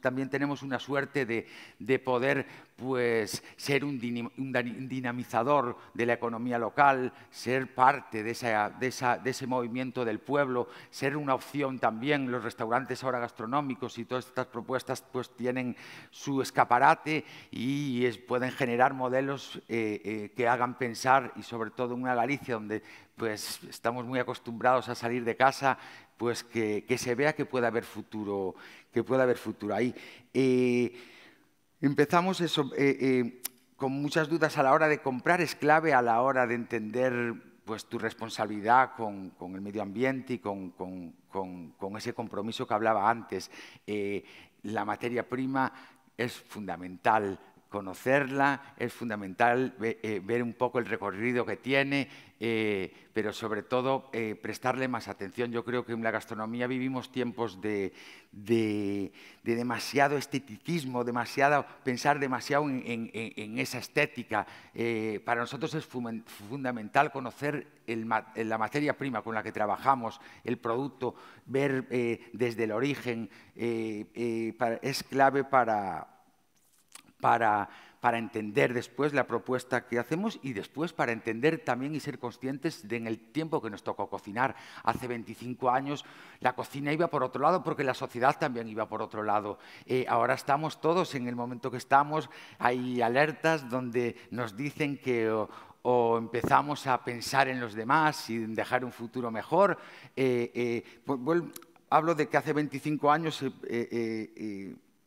también tenemos una suerte de, de poder pues, ser un, dinamizador de la economía local, ser parte de, ese movimiento del pueblo, ser una opción también. Los restaurantes ahora gastronómicos y todas estas propuestas pues, tienen su escaparate y pueden generar modelos eh, eh, que hagan pensar y sobre todo en una Galicia donde pues estamos muy acostumbrados a salir de casa, pues que, se vea que puede haber futuro, que puede haber futuro ahí. Eh, Empezamos eso, eh, eh, con muchas dudas a la hora de comprar, es clave a la hora de entender pues, tu responsabilidad con, el medio ambiente y con, ese compromiso que hablaba antes. Eh, la materia prima es fundamental conocerla, es fundamental eh, ver un poco el recorrido que tiene, eh, pero sobre todo eh, prestarle más atención. Yo creo que en la gastronomía vivimos tiempos de, demasiado esteticismo, demasiado, pensar demasiado en, esa estética. para nosotros es fundamental conocer la materia prima con la que trabajamos, el producto, ver desde el origen, es clave para para, entender después la propuesta que hacemos y después para entender también y ser conscientes de en el tiempo que nos tocó cocinar. Hace 25 años la cocina iba por otro lado porque la sociedad también iba por otro lado. Eh, ahora estamos todos en el momento que estamos, hay alertas donde nos dicen que... O, empezamos a pensar en los demás y dejar un futuro mejor. Eh, eh, pues, hablo de que hace 25 años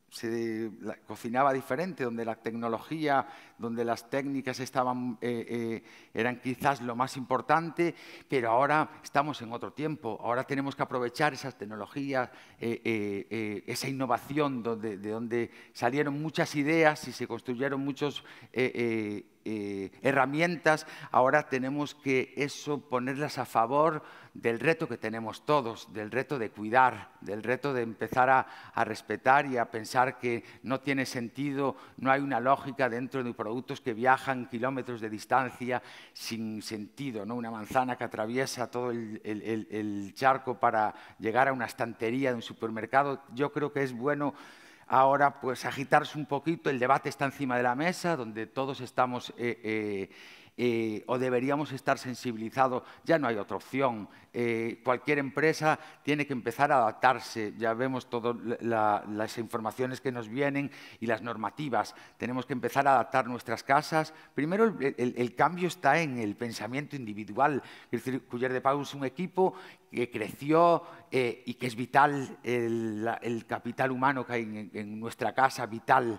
se cocinaba diferente, donde la tecnología donde las técnicas estaban, eh, eh, eran quizás lo más importante, pero ahora estamos en otro tiempo. Ahora tenemos que aprovechar esas tecnologías, eh, esa innovación donde, de donde salieron muchas ideas y se construyeron muchas herramientas. Ahora tenemos que eso ponerlas a favor del reto que tenemos todos, del reto de cuidar, del reto de empezar a, a respetar y a pensar que no tiene sentido, no hay una lógica dentro de un productos que viajan kilómetros de distancia sin sentido, ¿no? una manzana que atraviesa todo el, charco para llegar a una estantería de un supermercado, yo creo que es bueno ahora pues agitarse un poquito, el debate está encima de la mesa, donde todos estamos... Eh, eh, eh, o deberíamos estar sensibilizados, ya no hay otra opción. Eh, cualquier empresa tiene que empezar a adaptarse, ya vemos todas las informaciones que nos vienen y las normativas. Tenemos que empezar a adaptar nuestras casas. Primero, el, cambio está en el pensamiento individual. Es decir, Culler de Pau es un equipo que creció eh, y que es vital el, capital humano que hay en nuestra casa, vital.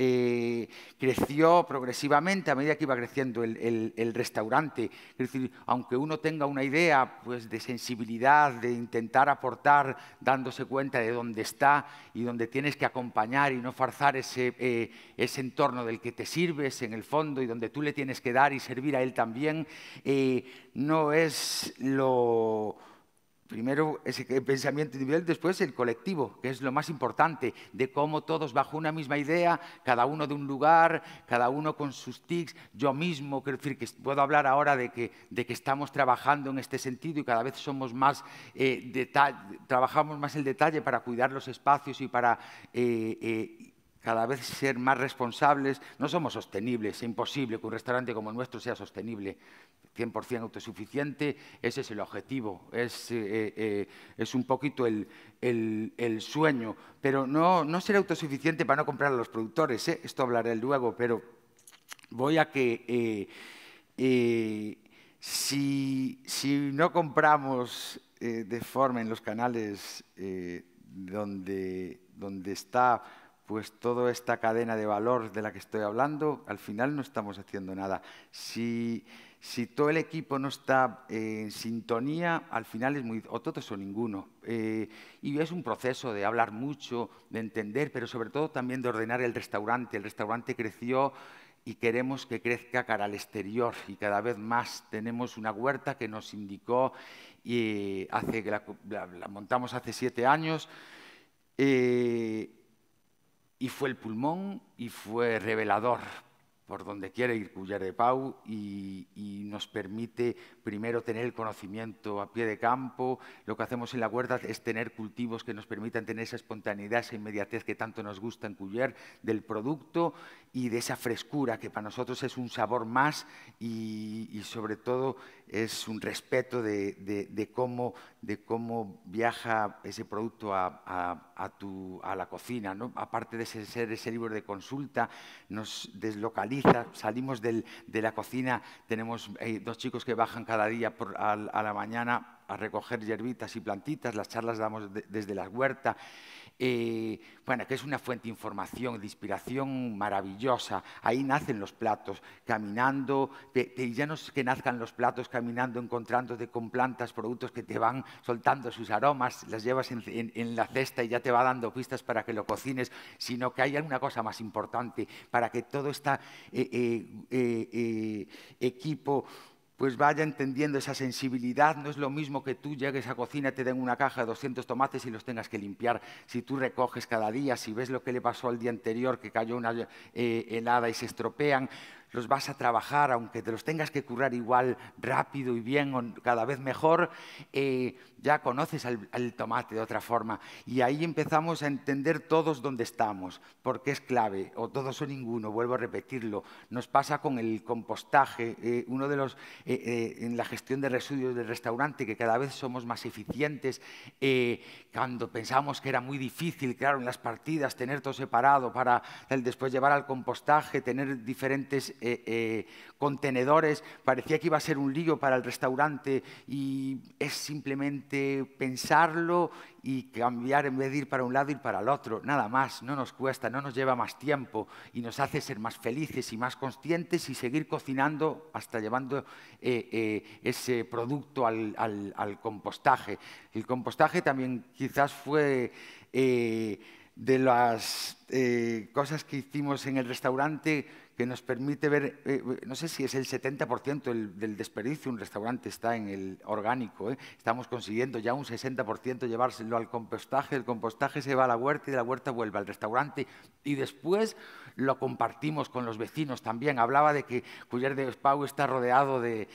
Eh, creció progresivamente a medida que iba creciendo el, restaurante. Es decir, aunque uno tenga una idea pues, de sensibilidad, de intentar aportar, dándose cuenta de dónde está y dónde tienes que acompañar y no farzar eh, ese, entorno del que te sirves en el fondo y donde tú le tienes que dar y servir a él también, eh, no es lo Primero ese pensamiento individual, después el colectivo, que es lo más importante, de cómo todos bajo una misma idea, cada uno de un lugar, cada uno con sus tics, yo mismo, quiero decir, que puedo hablar ahora de que, de que estamos trabajando en este sentido y cada vez somos más, eh, trabajamos más el detalle para cuidar los espacios y para eh, eh, cada vez ser más responsables. No somos sostenibles, es imposible que un restaurante como el nuestro sea sostenible, 100% autosuficiente, ese es el objetivo, es, eh, eh, es un poquito el, sueño, pero no, no ser autosuficiente para no comprar a los productores, ¿eh? esto hablaré luego, pero voy a que si, no compramos de forma en los canales donde, donde está pues toda esta cadena de valor de la que estoy hablando, al final no estamos haciendo nada. Si, todo el equipo no está en sintonía, al final es muy... o todos o ninguno. Eh, y es un proceso de hablar mucho, de entender, pero sobre todo también de ordenar el restaurante. El restaurante creció y queremos que crezca cara al exterior y cada vez más tenemos una huerta que nos indicó y eh, hace la, la, montamos hace siete años eh, y fue el pulmón y fue revelador por donde quiere ir Culler de Pau y, nos permite primero tener el conocimiento a pie de campo. Lo que hacemos en la huerta es tener cultivos que nos permitan tener esa espontaneidad, esa inmediatez que tanto nos gusta en Culler, del producto y de esa frescura que para nosotros es un sabor más y sobre todo es un respeto de, cómo, viaja ese producto a, la cocina. Aparte de ser ese, libro de consulta, nos deslocaliza, salimos de la cocina, tenemos eh, dos chicos que bajan cada día a, la mañana a recoger hierbitas y plantitas, las charlas damos desde la huerta eh, bueno, que es una fuente de información, de inspiración maravillosa. Ahí nacen los platos, caminando, ya no es que nazcan los platos caminando, encontrándote con plantas, productos que te van soltando sus aromas, las llevas en, la cesta y ya te va dando pistas para que lo cocines, sino que hay alguna cosa más importante para que todo este equipo pues vaya entendiendo esa sensibilidad. No es lo mismo que tú llegues a cocina, te den una caja de 200 tomates y los tengas que limpiar. Si tú recoges cada día, si ves lo que le pasó al día anterior, que cayó una eh, helada y se estropean, los vas a trabajar, aunque te los tengas que currar igual rápido y bien cada vez mejor, eh, ya conoces al, tomate de otra forma. Y ahí empezamos a entender todos dónde estamos, porque es clave, o todos o ninguno, vuelvo a repetirlo. Nos pasa con el compostaje, eh, uno de los, eh, en la gestión de residuos del restaurante, que cada vez somos más eficientes. cuando pensamos que era muy difícil, claro, en las partidas, tener todo separado para el después llevar al compostaje, tener diferentes eh, eh, contenedores, parecía que iba a ser un lío para el restaurante y es simplemente pensarlo y cambiar en vez de ir para un lado, ir para el otro, nada más, no nos cuesta, no nos lleva más tiempo y nos hace ser más felices y más conscientes y seguir cocinando hasta llevando eh, ese producto al, compostaje. El compostaje también quizás fue de las cosas que hicimos en el restaurante que nos permite ver, eh, eh, no sé si es el 70% del, desperdicio un restaurante está en el orgánico, ¿eh? estamos consiguiendo ya un 60% llevárselo al compostaje, el compostaje se va a la huerta y de la huerta vuelve al restaurante y después lo compartimos con los vecinos también. Hablaba de que Culler de está rodeado de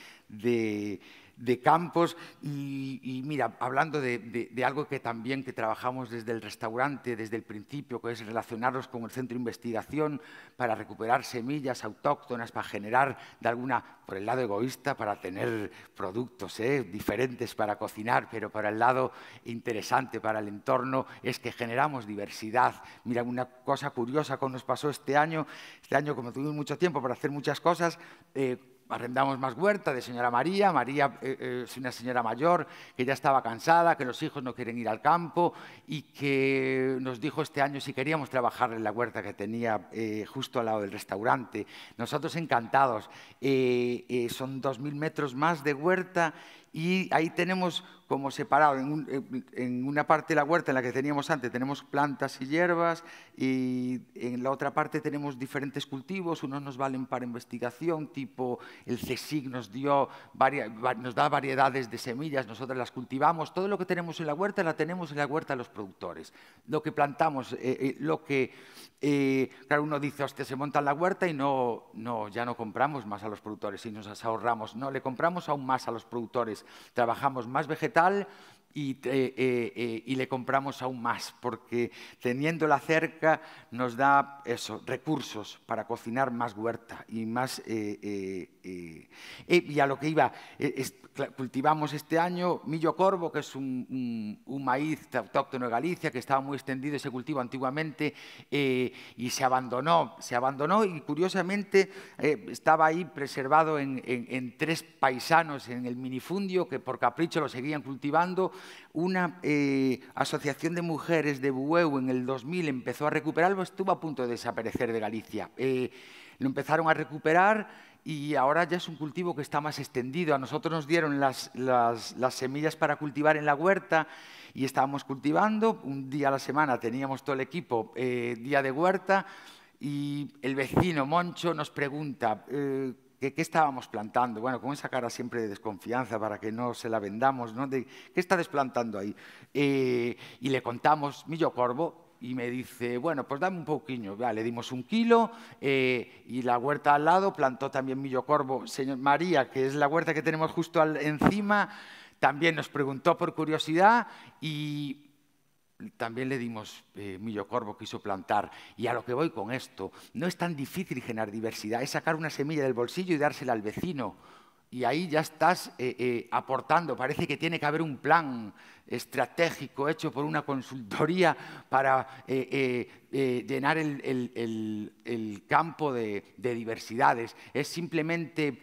de campos. Y, mira, hablando de, algo que también que trabajamos desde el restaurante, desde el principio, que es relacionarnos con el centro de investigación para recuperar semillas autóctonas, para generar de alguna, por el lado egoísta, para tener productos ¿eh? diferentes para cocinar, pero para el lado interesante, para el entorno, es que generamos diversidad. Mira, una cosa curiosa que nos pasó este año, este año como tuvimos mucho tiempo para hacer muchas cosas, eh, arrendamos más huerta de señora María. María es eh, eh, una señora mayor que ya estaba cansada, que los hijos no quieren ir al campo y que nos dijo este año si queríamos trabajar en la huerta que tenía eh, justo al lado del restaurante. Nosotros encantados. son son 2.000 metros más de huerta y ahí tenemos como separado, en, una parte de la huerta en la que teníamos antes, tenemos plantas y hierbas y en la otra parte tenemos diferentes cultivos, unos nos valen para investigación, tipo el CSIC nos, dio, nos da variedades de semillas, nosotros las cultivamos, todo lo que tenemos en la huerta la tenemos en la huerta de los productores. Lo que plantamos, eh, eh, lo que, eh, claro, uno dice, hostia, se monta en la huerta y no, no, ya no compramos más a los productores y nos ahorramos, no, le compramos aún más a los productores trabajamos más vegetal eh, eh, eh, y, le compramos aún más, porque teniéndola cerca nos da recursos para cocinar más huerta y más... y a lo que iba, cultivamos este año millo corvo, que es un, maíz autóctono de Galicia, que estaba muy extendido ese cultivo antiguamente y se abandonó, se abandonó y curiosamente estaba ahí preservado en tres paisanos en el minifundio que por capricho lo seguían cultivando una eh, asociación de mujeres de Bueu en el 2000 empezó a recuperarlo, estuvo a punto de desaparecer de Galicia. Eh, lo empezaron a recuperar y ahora ya es un cultivo que está más extendido. A nosotros nos dieron las, semillas para cultivar en la huerta y estábamos cultivando. Un día a la semana teníamos todo el equipo, eh, día de huerta, y el vecino Moncho nos pregunta, ¿Qué, estábamos plantando? Bueno, con esa cara siempre de desconfianza para que no se la vendamos, ¿no? ¿Qué está desplantando ahí? Eh, y le contamos, Millo Corvo, y me dice, bueno, pues dame un poquillo. le dimos un kilo eh, y la huerta al lado plantó también Millo Corvo. Señor María, que es la huerta que tenemos justo encima, también nos preguntó por curiosidad y también le dimos eh, Millo Corvo, quiso plantar. Y a lo que voy con esto, no es tan difícil generar diversidad, es sacar una semilla del bolsillo y dársela al vecino. Y ahí ya estás eh, eh, aportando. Parece que tiene que haber un plan estratégico hecho por una consultoría para eh, llenar el, campo de, de diversidades. Es simplemente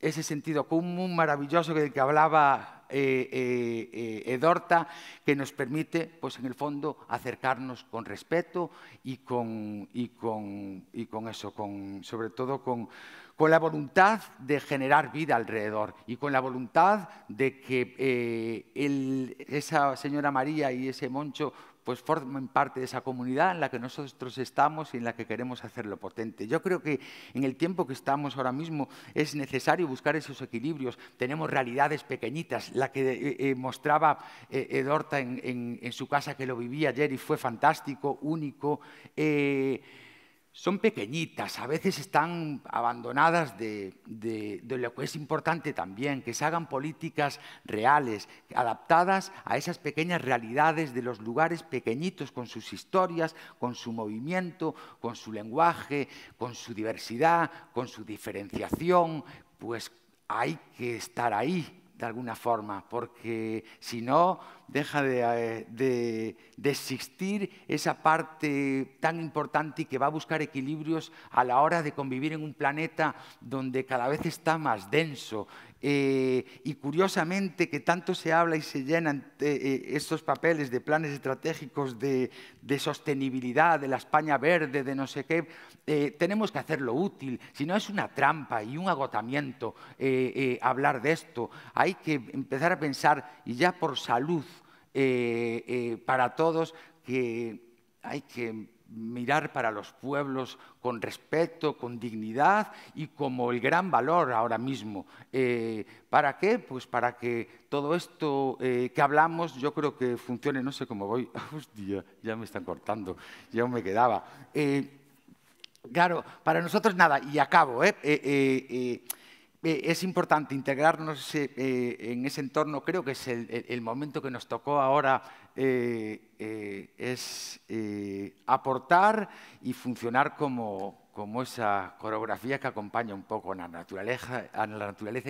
ese sentido común maravilloso del que hablaba eh, eh, eh, Edorta, que nos permite, pues en el fondo, acercarnos con respeto y con, y con, y con eso, con, sobre todo con, con la voluntad de generar vida alrededor y con la voluntad de que esa señora María y ese Moncho pues formen parte de esa comunidad en la que nosotros estamos y en la que queremos hacerlo potente. Yo creo que en el tiempo que estamos ahora mismo es necesario buscar esos equilibrios. Tenemos realidades pequeñitas, la que eh, eh, mostraba eh, Edorta en, su casa que lo vivía ayer y fue fantástico, único son pequeñitas, a veces están abandonadas de, lo que es importante también, que se hagan políticas reales, adaptadas a esas pequeñas realidades de los lugares pequeñitos, con sus historias, con su movimiento, con su lenguaje, con su diversidad, con su diferenciación, pues hay que estar ahí de alguna forma, porque si no deja de, existir eh, esa parte tan importante y que va a buscar equilibrios a la hora de convivir en un planeta donde cada vez está más denso. Eh, y curiosamente que tanto se habla y se llenan eh, estos papeles de planes estratégicos de, sostenibilidad, de la España verde, de no sé qué, tenemos que hacerlo útil, si no es una trampa y un agotamiento hablar de esto. Hay que empezar a pensar, y ya por salud, eh, eh, para todos, que hay que mirar para los pueblos con respeto, con dignidad y como el gran valor ahora mismo. Eh, ¿Para qué? Pues para que todo esto que hablamos yo creo que funcione, no sé cómo voy, <laughs> hostia, ya me están cortando, ya me quedaba. claro, para nosotros nada, y acabo, ¿eh? Eh, es importante integrarnos eh, en ese entorno. Creo que es el, momento que nos tocó ahora, eh, es aportar y funcionar como, esa coreografía que acompaña un poco a la naturaleza, a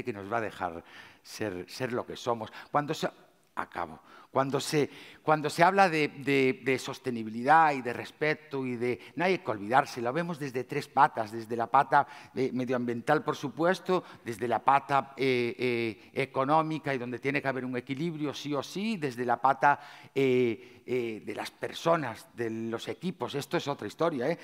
que nos va a dejar ser, ser lo que somos. Cuando se, acabo. Cuando se, cuando se habla de, sostenibilidad y de respeto y de... No hay que olvidarse, lo vemos desde tres patas, desde la pata eh, medioambiental, por supuesto, desde la pata eh, eh, económica y donde tiene que haber un equilibrio sí o sí, desde la pata de las personas, de los equipos. Esto es otra historia.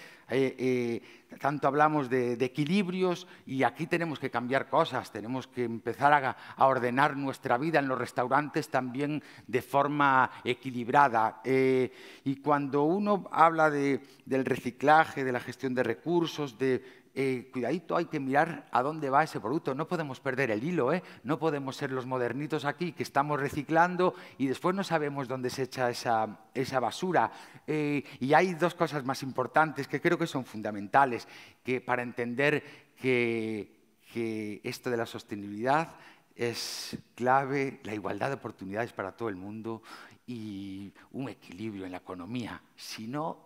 tanto hablamos de, equilibrios y aquí tenemos que cambiar cosas, tenemos que empezar a, a ordenar nuestra vida en los restaurantes también de forma forma equilibrada. Eh, y cuando uno habla del reciclaje, de la gestión de recursos, de eh, cuidadito, hay que mirar a dónde va ese producto. No podemos perder el hilo, ¿eh? no podemos ser los modernitos aquí que estamos reciclando y después no sabemos dónde se echa esa, basura. y hay dos cosas más importantes que creo que son fundamentales que, para entender que, que esto de la sostenibilidad es clave la igualdad de oportunidades para todo el mundo y un equilibrio en la economía. Si no,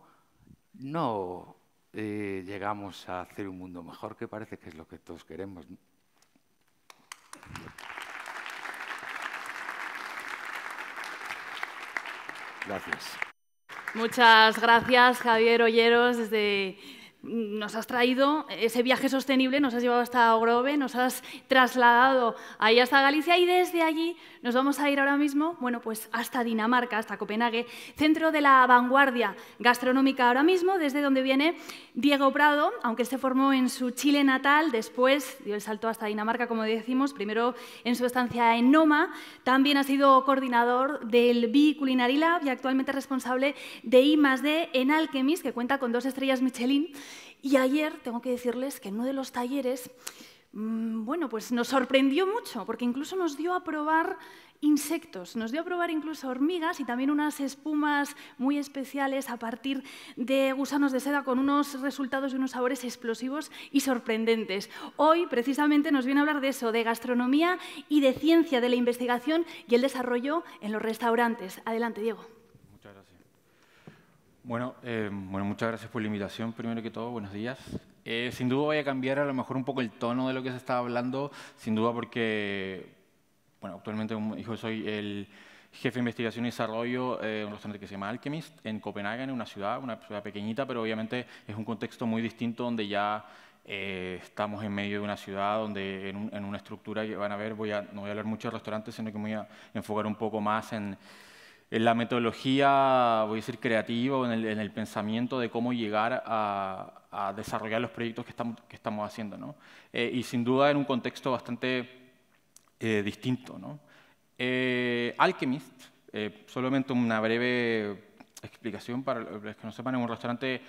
no eh, llegamos a hacer un mundo mejor, que parece que es lo que todos queremos. Gracias. Muchas gracias, Javier Olleros, desde nos has traído ese viaje sostenible, nos has llevado hasta Ogrove, nos has trasladado ahí hasta Galicia y desde allí nos vamos a ir ahora mismo, bueno, pues hasta Dinamarca, hasta Copenhague, centro de la vanguardia gastronómica ahora mismo, desde donde viene Diego Prado, aunque se formó en su Chile natal, después dio el salto hasta Dinamarca, como decimos, primero en su estancia en Noma, también ha sido coordinador del B Culinary Lab y actualmente responsable de I+D en Alchemist, que cuenta con dos estrellas Michelin. Y ayer tengo que decirles que en uno de los talleres, mm, bueno, pues nos sorprendió mucho, porque incluso nos dio a probar insectos, nos dio a probar incluso hormigas y también unas espumas muy especiales a partir de gusanos de seda con unos resultados y unos sabores explosivos y sorprendentes. Hoy precisamente nos viene a hablar de eso, de gastronomía y de ciencia, de la investigación y el desarrollo en los restaurantes. Adelante, Diego. Bueno, eh, bueno, muchas gracias por la invitación, primero que todo, buenos días. Eh, sin duda voy a cambiar a lo mejor un poco el tono de lo que se estaba hablando, sin duda porque, bueno, actualmente hijo, soy el jefe de investigación y desarrollo eh, de un restaurante que se llama Alchemist, en Copenhague, en una ciudad, una ciudad pequeñita, pero obviamente es un contexto muy distinto donde ya estamos en medio de una ciudad donde en, una estructura que van a ver, voy no voy a hablar mucho de restaurantes, sino que me voy a enfocar un poco más en en la metodología, voy a decir, creativa o en el, pensamiento de cómo llegar a, desarrollar los proyectos que estamos, que estamos haciendo. ¿no? Eh, y sin duda en un contexto bastante eh, distinto. ¿no? Eh, Alchemist, solamente una breve explicación para los que no sepan, es un restaurante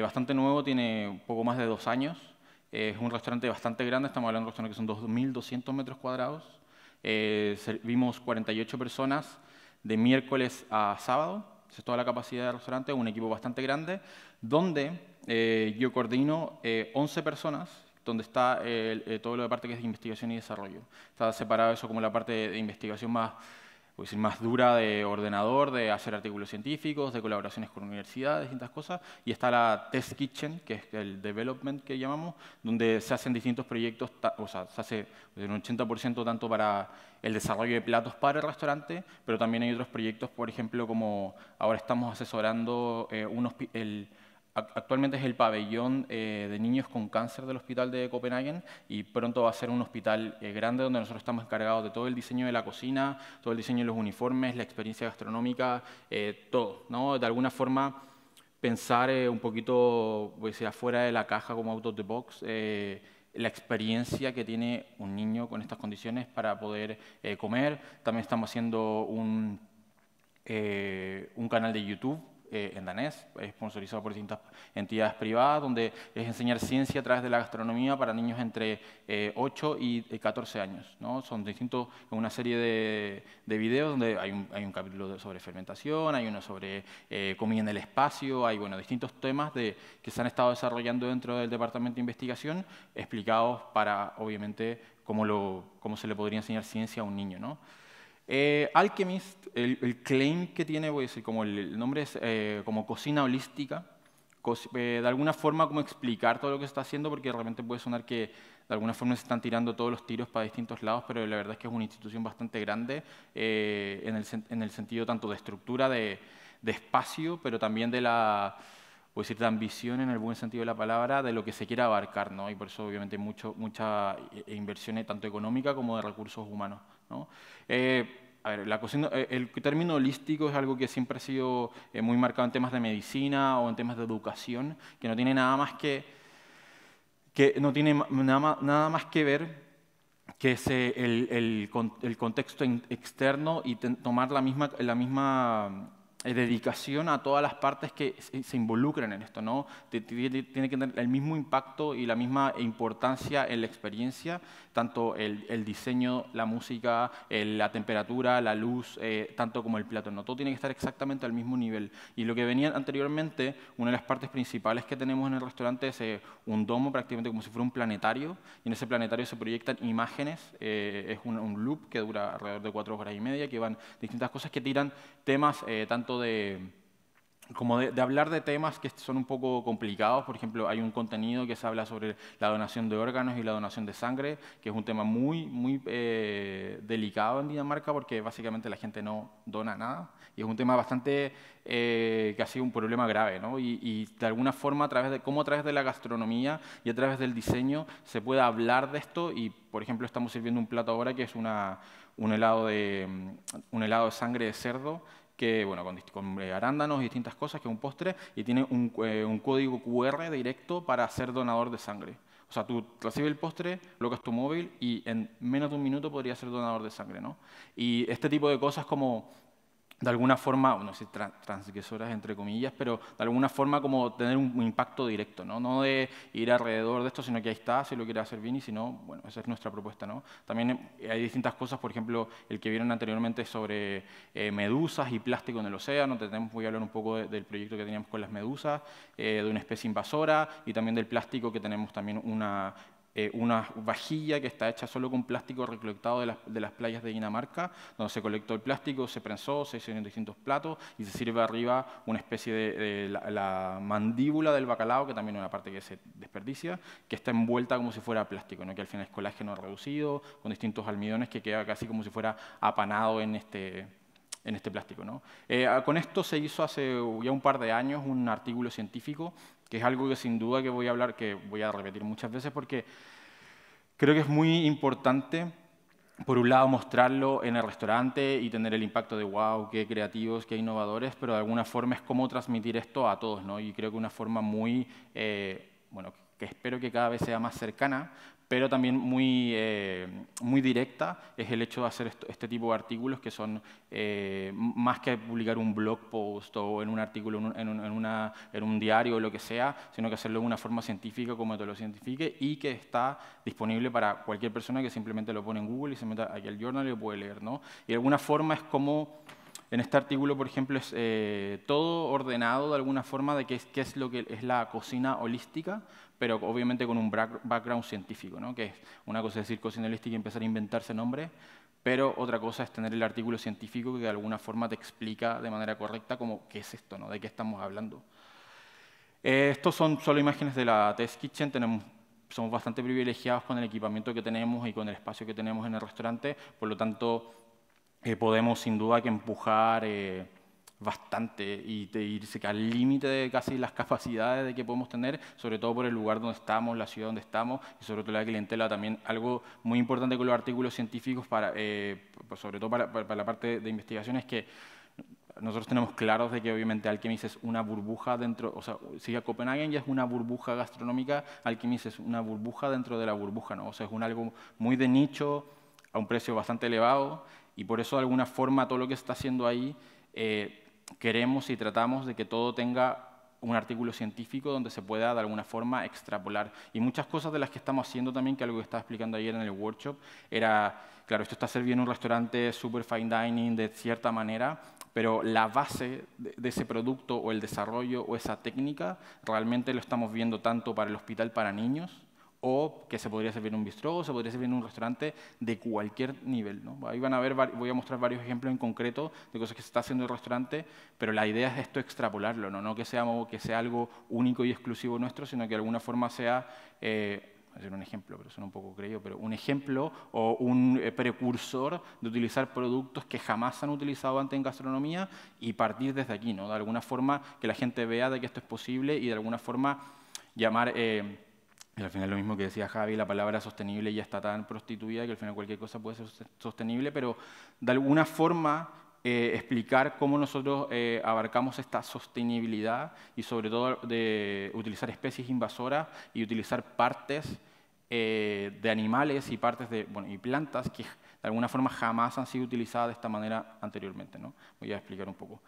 bastante nuevo, tiene un poco más de dos años. Es un restaurante bastante grande, estamos hablando de un restaurante que son 2.200 metros cuadrados. servimos 48 personas de miércoles a sábado. Esa es toda la capacidad del restaurante, un equipo bastante grande, donde eh, yo coordino 11 eh, personas, donde está eh, todo lo de parte que es investigación y desarrollo. Está separado eso como la parte de investigación más más dura de ordenador, de hacer artículos científicos, de colaboraciones con universidades, distintas cosas. Y está la Test Kitchen, que es el development que llamamos, donde se hacen distintos proyectos, o sea, se hace un 80% tanto para el desarrollo de platos para el restaurante, pero también hay otros proyectos, por ejemplo, como ahora estamos asesorando eh, un el Actualmente es el pabellón eh, de niños con cáncer del Hospital de Copenhague y pronto va a ser un hospital eh, grande donde nosotros estamos encargados de todo el diseño de la cocina, todo el diseño de los uniformes, la experiencia gastronómica, eh, todo. De alguna forma, pensar un poquito pues, a decir, afuera de la caja como out of the box, la experiencia que tiene un niño con estas condiciones para poder comer. También estamos haciendo un canal de YouTube eh, en danés, es sponsorizado por distintas entidades privadas, donde es enseñar ciencia a través de la gastronomía para niños entre 8 eh, y 14 eh, años. Son distintos, una serie de, videos donde hay un, capítulo sobre fermentación, hay uno sobre comida en el espacio, hay distintos temas que se han estado desarrollando dentro del Departamento de Investigación, explicados para, obviamente, cómo, se le podría enseñar ciencia a un niño. Eh, Alchemist, el, claim que tiene, voy a decir, como el, nombre es eh, como cocina holística, eh, de alguna forma como explicar todo lo que se está haciendo, porque realmente puede sonar que de alguna forma se están tirando todos los tiros para distintos lados, pero la verdad es que es una institución bastante grande en el, sentido tanto de estructura, de, espacio, pero también de la a decir, de ambición en el buen sentido de la palabra, de lo que se quiera abarcar, ¿no? Y por eso, obviamente, mucho, mucha inversión tanto económica como de recursos humanos eh, eh, el término holístico es algo que siempre ha sido eh, muy marcado en temas de medicina o en temas de educación, que no tiene nada más que, que no tiene nada más que ver que es el, contexto externo y tomar la misma, la misma eh, dedicación a todas las partes que se involucran en esto, ¿no? Tiene que tener el mismo impacto y la misma importancia en la experiencia, tanto el, diseño, la música, la temperatura, la luz, eh, tanto como el plato, ¿no? Todo tiene que estar exactamente al mismo nivel. Y lo que venía anteriormente, una de las partes principales que tenemos en el restaurante es eh, un domo, prácticamente como si fuera un planetario, y en ese planetario se proyectan imágenes, es un, loop que dura alrededor de cuatro horas y media, que van distintas cosas que tiran temas tanto de, como de, hablar de temas que son un poco complicados. Por ejemplo, hay un contenido que se habla sobre la donación de órganos y la donación de sangre, que es un tema muy, muy eh, delicado en Dinamarca porque básicamente la gente no dona nada. Y es un tema bastante, eh, que ha sido un problema grave, ¿no? Y, de alguna forma, a través de, cómo a través de la gastronomía y a través del diseño se puede hablar de esto. Y, por ejemplo, estamos sirviendo un plato ahora que es una, un, helado de, un helado de sangre de cerdo que, bueno, con, eh, arándanos y distintas cosas, que es un postre, y tiene un, eh, un código QR directo para ser donador de sangre. O sea, tú recibes el postre, locas tu móvil y en menos de un minuto podrías ser donador de sangre, ¿no? Y este tipo de cosas como de alguna forma, no sé, transgresoras entre comillas, pero de alguna forma como tener un impacto directo, ¿no? No de ir alrededor de esto, sino que ahí está, si lo quiere hacer bien y si no, bueno, esa es nuestra propuesta, ¿no? También eh, hay distintas cosas, por ejemplo, el que vieron anteriormente sobre eh, medusas y plástico en el océano, tenemos, voy a hablar un poco del proyecto que teníamos con las medusas, eh, de una especie invasora y también del plástico que tenemos también una eh, una vajilla que está hecha solo con plástico recolectado de las, playas de Dinamarca, donde se colectó el plástico, se prensó, se hicieron distintos platos y se sirve arriba una especie de, la, mandíbula del bacalao, que también es una parte que se desperdicia, que está envuelta como si fuera plástico, ¿no? que al final es colágeno reducido, con distintos almidones que queda casi como si fuera apanado en este, en este plástico. ¿no? Eh, con esto se hizo hace ya un par de años un artículo científico que es algo que sin duda que voy a hablar, que voy a repetir muchas veces porque creo que es muy importante, por un lado, mostrarlo en el restaurante y tener el impacto de, wow, qué creativos, qué innovadores, pero de alguna forma es cómo transmitir esto a todos, ¿no? Y creo que una forma muy, eh, bueno, que espero que cada vez sea más cercana, pero también muy, eh, muy directa es el hecho de hacer este tipo de artículos que son eh, más que publicar un blog post o en un artículo en un, en, un, diario o lo que sea, sino que hacerlo de una forma científica como te lo cientifique y que está disponible para cualquier persona que simplemente lo pone en Google y se meta aquí al journal y lo puede leer. ¿no? Y de alguna forma es como... En este artículo, por ejemplo, es eh, todo ordenado de alguna forma de qué qué es lo que es la cocina holística, pero obviamente con un background científico, ¿no? que es una cosa es decir cocinerística y empezar a inventarse nombres, pero otra cosa es tener el artículo científico que de alguna forma te explica de manera correcta como qué es esto, ¿no? de qué estamos hablando. Eh, estos son solo imágenes de la Test Kitchen, somos bastante privilegiados con el equipamiento que tenemos y con el espacio que tenemos en el restaurante, por lo tanto eh, podemos sin duda que empujar... Eh, bastante y de irse al límite de casi las capacidades de que podemos tener, sobre todo por el lugar donde estamos, la ciudad donde estamos y sobre todo la clientela también. Algo muy importante con los artículos científicos, para, eh, pues sobre todo para, la parte de investigación, es que nosotros tenemos claros de que obviamente Alchemist es una burbuja dentro, o sea, si a Copenhagen ya es una burbuja gastronómica, Alchemist es una burbuja dentro de la burbuja, ¿no? O sea, es un algo muy de nicho, a un precio bastante elevado, y por eso de alguna forma todo lo que está haciendo ahí eh, queremos y tratamos de que todo tenga un artículo científico donde se pueda de alguna forma extrapolar. Y muchas cosas de las que estamos haciendo también, que algo que estaba explicando ayer en el workshop, era, claro, esto está servido en un restaurante super fine dining de cierta manera, pero la base de ese producto o el desarrollo o esa técnica realmente lo estamos viendo tanto para el hospital para niños o que se podría servir en un bistró, o se podría servir en un restaurante de cualquier nivel. ¿no? Ahí van a ver, voy a mostrar varios ejemplos en concreto de cosas que se está haciendo en el restaurante, pero la idea es esto extrapolarlo, no, no que, sea, que sea algo único y exclusivo nuestro, sino que de alguna forma sea, eh, a hacer un ejemplo, pero suena un poco creído, pero un ejemplo o un eh, precursor de utilizar productos que jamás se han utilizado antes en gastronomía y partir desde aquí, ¿no? de alguna forma que la gente vea de que esto es posible y de alguna forma llamar... Eh, y al final lo mismo que decía Javi, la palabra sostenible ya está tan prostituida que al final cualquier cosa puede ser sostenible, pero de alguna forma eh, explicar cómo nosotros eh, abarcamos esta sostenibilidad y sobre todo de utilizar especies invasoras y utilizar partes eh, de animales y partes de bueno, y plantas que de alguna forma jamás han sido utilizadas de esta manera anteriormente. ¿no? Voy a explicar un poco.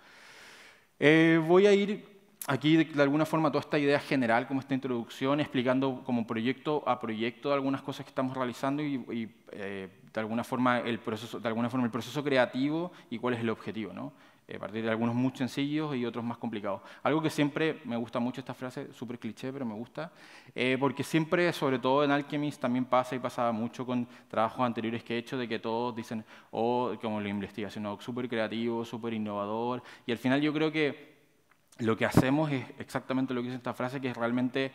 voy a ir aquí de, alguna forma toda esta idea general, como esta introducción, explicando como proyecto a proyecto algunas cosas que estamos realizando y, eh, de, alguna forma el proceso, de alguna forma el proceso creativo y cuál es el objetivo. ¿no? Eh, a partir de algunos muy sencillos y otros más complicados. Algo que siempre me gusta mucho esta frase, súper cliché, pero me gusta, eh, porque siempre, sobre todo en Alchemist, también pasa y pasaba mucho con trabajos anteriores que he hecho, de que todos dicen, oh, como la investigación, súper creativo, súper innovador, y al final yo creo que lo que hacemos es exactamente lo que dice esta frase, que es realmente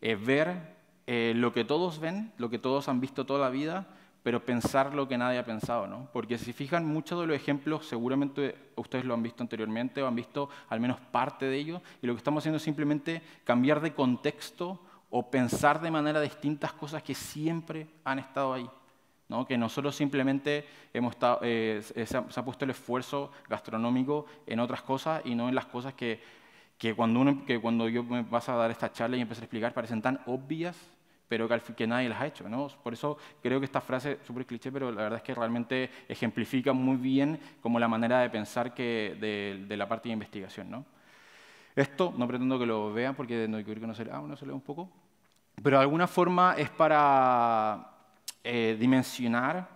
eh, ver eh, lo que todos ven, lo que todos han visto toda la vida, pero pensar lo que nadie ha pensado, ¿no? Porque si fijan muchos de los ejemplos, seguramente ustedes lo han visto anteriormente o han visto al menos parte de ellos, y lo que estamos haciendo es simplemente cambiar de contexto o pensar de manera distintas cosas que siempre han estado ahí que nosotros simplemente hemos eh, eh se, ha, puesto el esfuerzo gastronómico en otras cosas y no en las cosas que, que cuando, uno, que cuando yo me vas a dar esta charla y empecé a explicar parecen tan obvias, pero que, que nadie las ha hecho. ¿no? Por eso creo que esta frase es súper cliché, pero la verdad es que realmente ejemplifica muy bien como la manera de pensar que de, de la parte de investigación. ¿no? Esto no pretendo que lo vean porque no quiero que no se, ah, uno se lea un poco, pero de alguna forma es para eh, dimensionar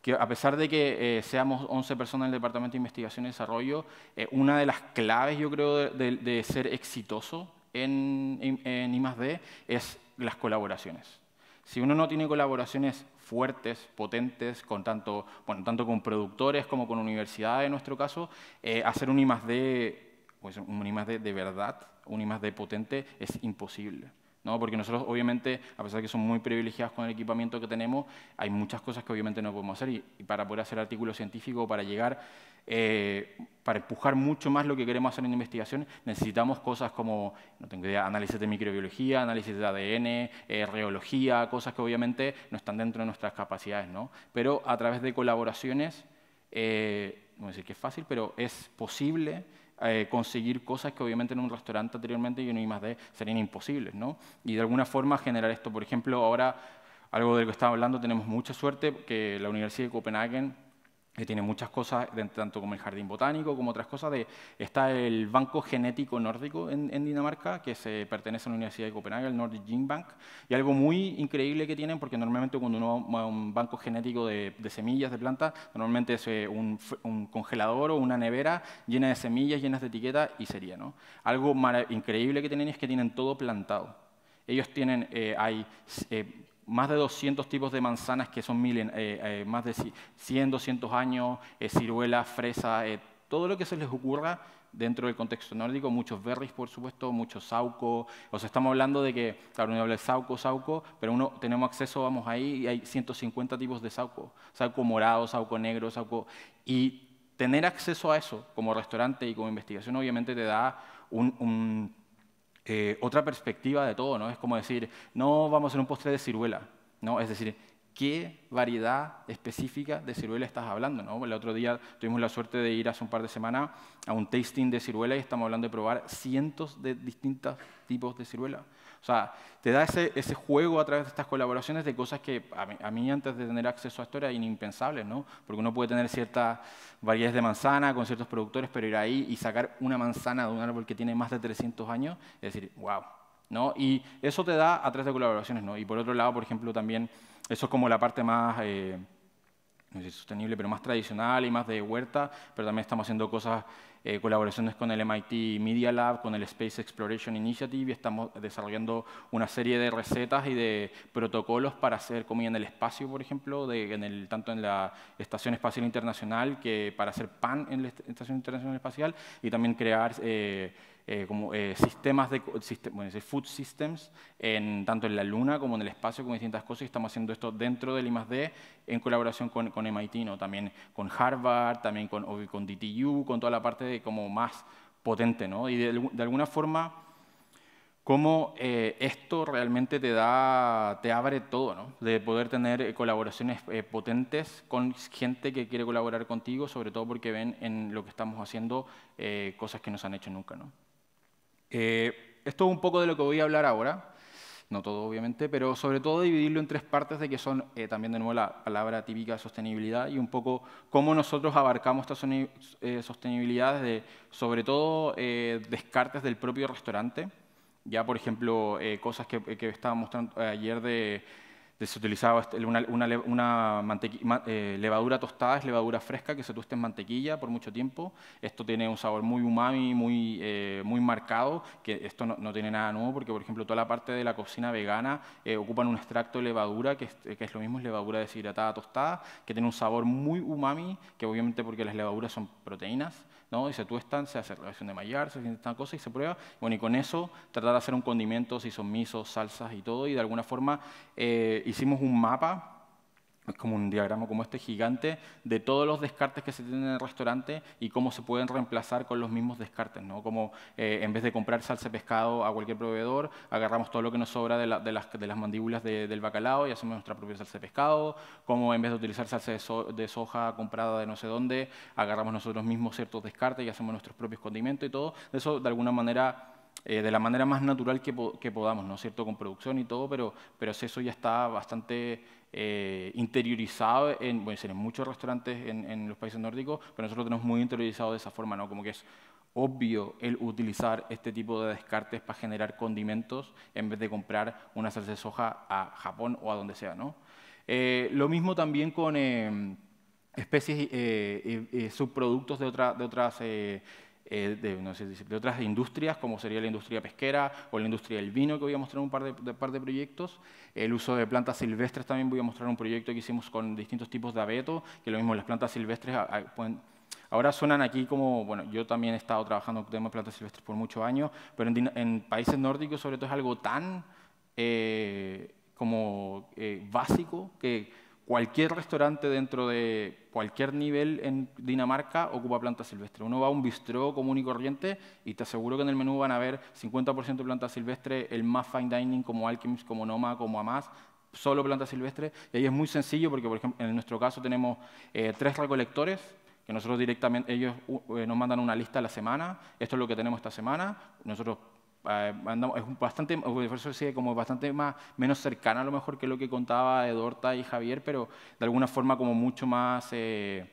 que a pesar de que eh, seamos 11 personas en el Departamento de Investigación y Desarrollo, eh, una de las claves, yo creo, de, ser exitoso en, en, en I+.D. es las colaboraciones. Si uno no tiene colaboraciones fuertes, potentes, con tanto, bueno, tanto con productores como con universidades en nuestro caso, hacer un I+.D., pues, un I+.D. de verdad, un I+.D. potente, es imposible. ¿no? Porque nosotros, obviamente, a pesar de que somos muy privilegiados con el equipamiento que tenemos, hay muchas cosas que obviamente no podemos hacer. Y, para poder hacer artículos científicos, para llegar, eh, para empujar mucho más lo que queremos hacer en investigación, necesitamos cosas como, no tengo idea, análisis de microbiología, análisis de eh, ADN, reología, cosas que obviamente no están dentro de nuestras capacidades, ¿no? Pero a través de colaboraciones, eh, no voy a decir que es fácil, pero es posible eh, conseguir cosas que obviamente en un restaurante anteriormente y en un I+.D. serían imposibles, ¿no? Y de alguna forma generar esto. Por ejemplo, ahora, algo de que estaba hablando, tenemos mucha suerte que la Universidad de Copenhague que tiene muchas cosas, tanto como el jardín botánico como otras cosas. está el Banco Genético Nórdico en, Dinamarca, que se pertenece a la Universidad de Copenhague, el Nordic Gene Bank. Y algo muy increíble que tienen, porque normalmente cuando uno va a un banco genético de, semillas, de plantas, normalmente es eh, un, congelador o una nevera llena de semillas, llenas de etiquetas, y sería. ¿no? Algo increíble que tienen es que tienen todo plantado. Ellos tienen, eh, hay... Eh, más de 200 tipos de manzanas que son eh, eh, más de 100, 200 años, eh, ciruela, fresa, todo lo que se les ocurra dentro del contexto nórdico, muchos berries, por supuesto, muchos sauco. O sea, estamos hablando de que, claro, uno habla de sauco, sauco, pero uno tenemos acceso, vamos ahí, y hay 150 tipos de sauco. Sauco morado, sauco negro, sauco... Y tener acceso a eso como restaurante y como investigación obviamente te da un eh, otra perspectiva de todo, ¿no? Es como decir, no vamos a hacer un postre de ciruela, ¿no? Es decir, ¿qué variedad específica de ciruela estás hablando? ¿no? El otro día tuvimos la suerte de ir hace un par de semanas a un tasting de ciruela y estamos hablando de probar cientos de distintos tipos de ciruela. O sea, te da ese, juego a través de estas colaboraciones de cosas que a mí, antes de tener acceso a esto era inimpensable, ¿no? Porque uno puede tener cierta variedades de manzana con ciertos productores, pero ir ahí y sacar una manzana de un árbol que tiene más de 300 años, es decir, wow, ¿no? Y eso te da a través de colaboraciones, ¿no? Y por otro lado, por ejemplo, también, eso es como la parte más... Eh, no sé, sostenible, pero más tradicional y más de huerta, pero también estamos haciendo cosas eh, colaboraciones con el MIT Media Lab, con el Space Exploration Initiative y estamos desarrollando una serie de recetas y de protocolos para hacer comida en el espacio, por ejemplo, tanto en la Estación Espacial Internacional que para hacer pan en la Estación Internacional Espacial y también crear... Eh, eh, como, eh, sistemas de sistem, bueno, food systems, en, tanto en la Luna como en el espacio, con distintas cosas, y estamos haciendo esto dentro del D en colaboración con, MIT, ¿no? también con Harvard, también con, DTU, con toda la parte de, como más potente. ¿no? Y de, alguna forma, cómo eh, esto realmente te, da, te abre todo, ¿no? de poder tener colaboraciones potentes con gente que quiere colaborar contigo, sobre todo porque ven en lo que estamos haciendo cosas que no se han hecho nunca. ¿no? Eh, esto es un poco de lo que voy a hablar ahora, no todo obviamente, pero sobre todo dividirlo en tres partes de que son eh, también de nuevo la palabra típica de sostenibilidad y un poco cómo nosotros abarcamos esta eh, sostenibilidad sobre todo, descartes del propio restaurante. Ya, por ejemplo, cosas que, que estaba mostrando ayer de se utilizaba una, eh, levadura tostada, es levadura fresca que se tuesta en mantequilla por mucho tiempo. Esto tiene un sabor muy umami, muy, eh, muy marcado, que esto no, tiene nada nuevo porque, por ejemplo, toda la parte de la cocina vegana eh, ocupan un extracto de levadura, que es, que es, lo mismo, es levadura deshidratada tostada, que tiene un sabor muy umami, que obviamente porque las levaduras son proteínas, y se tuestan, se hace relación de Maillard, se hacen estas cosas y se prueba. Bueno, y con eso tratar de hacer un condimento, si son misos, salsas y todo. Y de alguna forma eh, hicimos un mapa es como un diagrama como este gigante de todos los descartes que se tienen en el restaurante y cómo se pueden reemplazar con los mismos descartes, ¿no? Como eh, en vez de comprar salsa de pescado a cualquier proveedor, agarramos todo lo que nos sobra de, las, mandíbulas del bacalao y hacemos nuestra propia salsa de pescado, como en vez de utilizar salsa de, soja comprada de no sé dónde, agarramos nosotros mismos ciertos descartes y hacemos nuestros propios condimentos y todo. Eso, de alguna manera, eh, de la manera más natural que, podamos, ¿no es cierto?, con producción y todo, pero, pero eso ya está bastante eh, interiorizado en, bueno, en muchos restaurantes en, los países nórdicos, pero nosotros lo tenemos muy interiorizado de esa forma, ¿no? Como que es obvio el utilizar este tipo de descartes para generar condimentos en vez de comprar una salsa de soja a Japón o a donde sea, ¿no? Eh, lo mismo también con eh, especies y subproductos de, de otras eh, de, no sé, de, otras industrias, como sería la industria pesquera o la industria del vino, que voy a mostrar un par de, par de proyectos. El uso de plantas silvestres también voy a mostrar un proyecto que hicimos con distintos tipos de abeto, que lo mismo las plantas silvestres ah, ah, Ahora suenan aquí como, bueno, yo también he estado trabajando con temas de plantas silvestres por muchos años, pero en, países nórdicos sobre todo es algo tan eh, como eh, básico que cualquier restaurante dentro de cualquier nivel en Dinamarca ocupa planta silvestre. Uno va a un bistró común y corriente y te aseguro que en el menú van a ver 50% planta silvestre, el más fine dining como Alchemist, como Noma, como Amas, solo planta silvestre. Y ahí es muy sencillo porque, por ejemplo, en nuestro caso tenemos eh, tres recolectores que nosotros directamente, ellos eh, nos mandan una lista a la semana, esto es lo que tenemos esta semana, nosotros eh, es bastante, como bastante más, menos cercana a lo mejor que lo que contaba Edorta y Javier, pero de alguna forma como mucho más eh,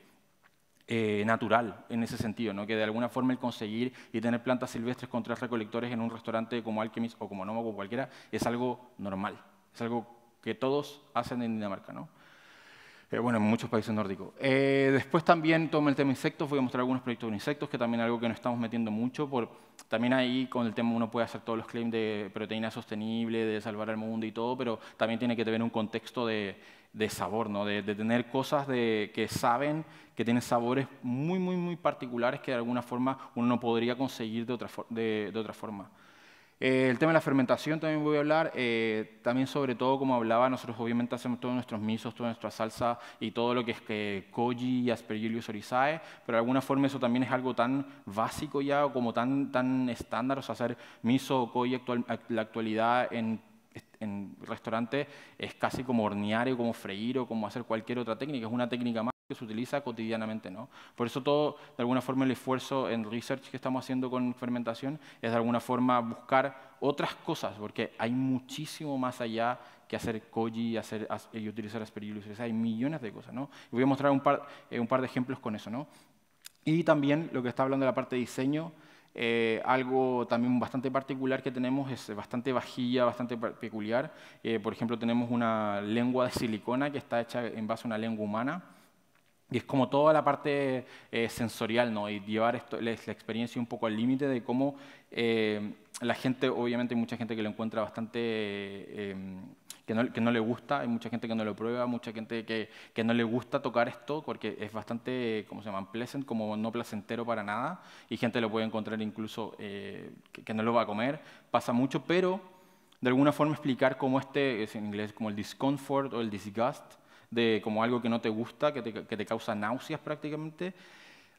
eh, natural en ese sentido, ¿no? que de alguna forma el conseguir y tener plantas silvestres con tres recolectores en un restaurante como Alchemist o como Nomo o cualquiera es algo normal, es algo que todos hacen en Dinamarca. ¿no? Eh, bueno, en muchos países nórdicos. Eh, después también tomo el tema insectos, voy a mostrar algunos proyectos de insectos, que también es algo que no estamos metiendo mucho. Por, también ahí con el tema uno puede hacer todos los claims de proteína sostenible, de salvar al mundo y todo, pero también tiene que tener un contexto de, de sabor, ¿no? de, de tener cosas de, que saben, que tienen sabores muy, muy, muy particulares que de alguna forma uno no podría conseguir de otra, de, otra forma. Eh, el tema de la fermentación también voy a hablar, eh, también sobre todo como hablaba, nosotros obviamente hacemos todos nuestros misos, toda nuestra salsa y todo lo que es que koji y aspergillus orizae, pero de alguna forma eso también es algo tan básico ya, como tan, tan estándar, o sea, hacer miso o koji la actualidad en en restaurante es casi como hornear o como freír o como hacer cualquier otra técnica, es una técnica más que se utiliza cotidianamente. ¿no? Por eso todo, de alguna forma, el esfuerzo en research que estamos haciendo con fermentación es de alguna forma buscar otras cosas, porque hay muchísimo más allá que hacer koji hacer, y utilizar aspergillus. Hay millones de cosas. ¿no? voy a mostrar eh, un par, de ejemplos con eso. ¿no? Y también lo que está hablando de la parte de diseño, eh, algo también bastante particular que tenemos es bastante vajilla, bastante peculiar. Eh, por ejemplo, tenemos una lengua de silicona que está hecha en base a una lengua humana. Y es como toda la parte eh, sensorial, ¿no? Y llevar esto, la, la, experiencia un poco al límite de cómo eh, la gente, obviamente hay mucha gente que lo encuentra bastante, eh, que, no, le gusta, hay mucha gente que no lo prueba, mucha gente que, no le gusta tocar esto porque es bastante, ¿cómo se llama? Pleasant, como no placentero para nada. Y gente lo puede encontrar incluso que, que no lo va a comer. Pasa mucho, pero de alguna forma explicar cómo este, es en inglés como el discomfort o el disgust, de como algo que no te gusta, que te, causa náuseas prácticamente,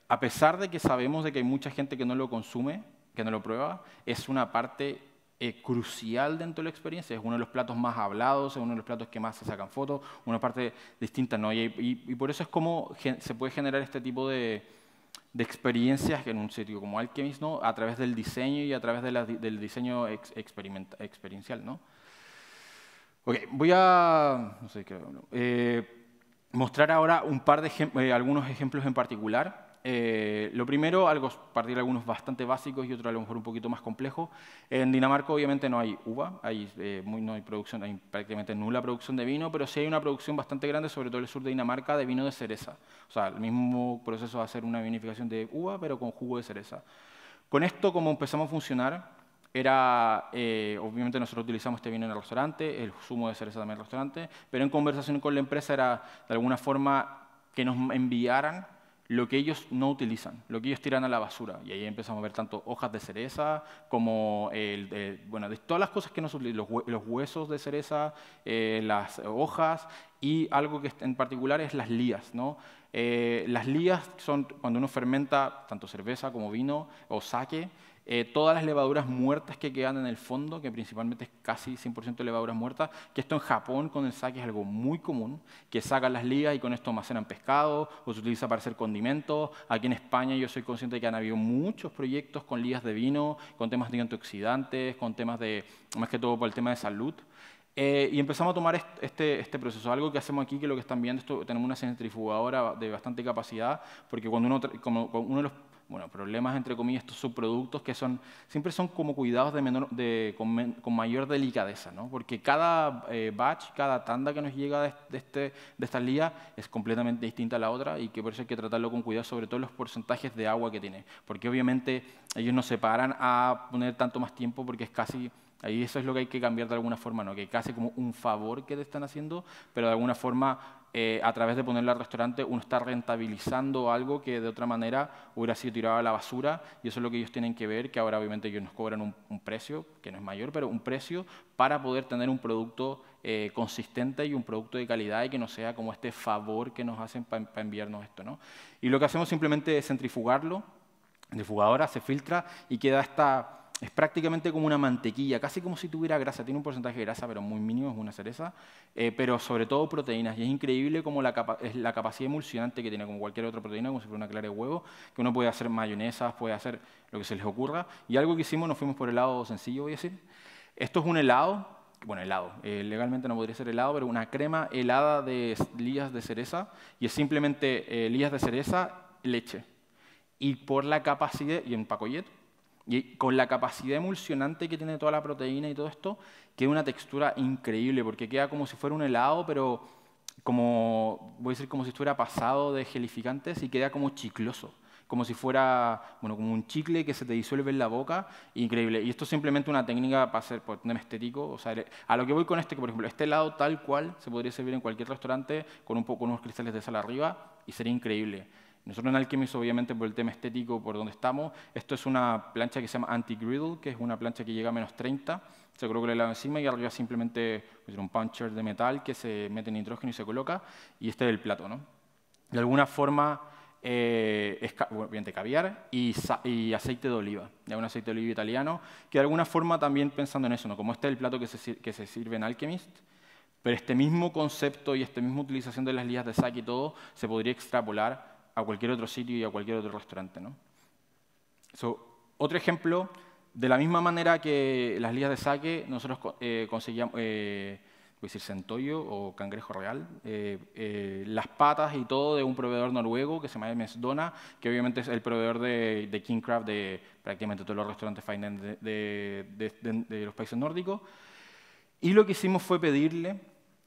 a pesar de que sabemos de que hay mucha gente que no lo consume, que no lo prueba, es una parte eh, crucial dentro de la experiencia. Es uno de los platos más hablados, es uno de los platos que más se sacan fotos, una parte distinta. ¿no? Y, por eso es como se puede generar este tipo de, de experiencias en un sitio como Alchemist, ¿no? a través del diseño y a través del diseño experiencial. ¿no? voy a eh, mostrar ahora un par de eh, algunos ejemplos en particular. Eh, lo primero, algo, partir de algunos bastante básicos y otro a lo mejor un poquito más complejo. En Dinamarca obviamente no hay uva, hay, no hay producción, hay prácticamente nula producción de vino, pero sí hay una producción bastante grande, sobre todo en el sur de Dinamarca, de vino de cereza. O sea, el mismo proceso de hacer una vinificación de uva, pero con jugo de cereza. Con esto, como empezamos a funcionar, era, eh, obviamente nosotros utilizamos este vino en el restaurante, el zumo de cereza también en el restaurante, pero en conversación con la empresa era de alguna forma que nos enviaran lo que ellos no utilizan, lo que ellos tiran a la basura. Y ahí empezamos a ver tanto hojas de cereza como, eh, bueno, de todas las cosas que nos los, los huesos de cereza, eh, las hojas y algo que en particular es las lías, ¿no? las lías son cuando uno fermenta tanto cerveza como vino o sake, eh, todas las levaduras muertas que quedan en el fondo, que principalmente es casi 100% levaduras muertas, que esto en Japón con el sake es algo muy común, que sacan las ligas y con esto almacenan pescado o se utiliza para hacer condimentos. Aquí en España yo soy consciente de que han habido muchos proyectos con ligas de vino, con temas de antioxidantes, con temas de, más que todo por el tema de salud. Eh, y empezamos a tomar este, este, proceso. Algo que hacemos aquí, que lo que están viendo, esto, tenemos una centrifugadora de bastante capacidad, porque cuando uno, como, uno de los bueno, problemas entre comillas, estos subproductos que son, siempre son como cuidados de menor, con, mayor delicadeza, ¿no? porque cada eh, batch, cada tanda que nos llega de, de, este, es completamente distinta a la otra y que por eso hay que tratarlo con cuidado, sobre todo los porcentajes de agua que tiene, porque obviamente ellos no se paran a poner tanto más tiempo porque es casi... Ahí eso es lo que hay que cambiar de alguna forma, ¿no? que casi como un favor que te están haciendo, pero de alguna forma eh, a través de ponerla al restaurante, uno está rentabilizando algo que de otra manera hubiera sido tirado a la basura, y eso es lo que ellos tienen que ver, que ahora obviamente ellos nos cobran un, precio, que no es mayor, pero un precio para poder tener un producto eh, consistente y un producto de calidad y que no sea como este favor que nos hacen para enviarnos esto. ¿no? Y lo que hacemos simplemente es centrifugarlo, centrifugadora, se filtra y queda esta es prácticamente como una mantequilla, casi como si tuviera grasa. Tiene un porcentaje de grasa, pero muy mínimo, es una cereza, eh, pero sobre todo proteínas. Y es increíble como la, la capacidad emulsionante que tiene, como cualquier otra proteína, como si fuera una clara de huevo, que uno puede hacer mayonesas, puede hacer lo que se les ocurra. Y algo que hicimos, nos fuimos por el lado sencillo, voy a decir. Esto es un helado, bueno, helado, eh, legalmente no podría ser helado, pero una crema helada de lías de cereza, y es simplemente eh, lías de cereza, leche. Y por la capacidad, y en Pacoyet, y con la capacidad emulsionante que tiene toda la proteína y todo esto, queda una textura increíble, porque queda como si fuera un helado, pero como, voy a decir, como si estuviera pasado de gelificantes y queda como chicloso, como si fuera, bueno, como un chicle que se te disuelve en la boca, increíble. Y esto es simplemente una técnica para hacer, por pues, un estético, o sea, a lo que voy con este, que por ejemplo, este helado tal cual se podría servir en cualquier restaurante con, un poco, con unos cristales de sal arriba y sería increíble. Nosotros en Alchemist, obviamente, por el tema estético, por donde estamos, esto es una plancha que se llama anti-griddle, que es una plancha que llega a menos 30, se coloca el helado encima y arriba simplemente un puncher de metal que se mete en nitrógeno y se coloca, y este es el plato. ¿no? De alguna forma, eh, es, caviar y, aceite de oliva, de un aceite de oliva italiano, que de alguna forma también pensando en eso, ¿no? como este es el plato que se, sirve en Alchemist, pero este mismo concepto y esta misma utilización de las lías de saque y todo se podría extrapolar a cualquier otro sitio y a cualquier otro restaurante. ¿no? otro ejemplo, de la misma manera que las líneas de saque, nosotros eh, conseguíamos, eh, voy a decir centollo o cangrejo real, eh, las patas y todo de un proveedor noruego que se llama Dona, que obviamente es el proveedor de, Kingcraft de prácticamente todos los restaurantes fine de, de los países nórdicos. Y lo que hicimos fue pedirle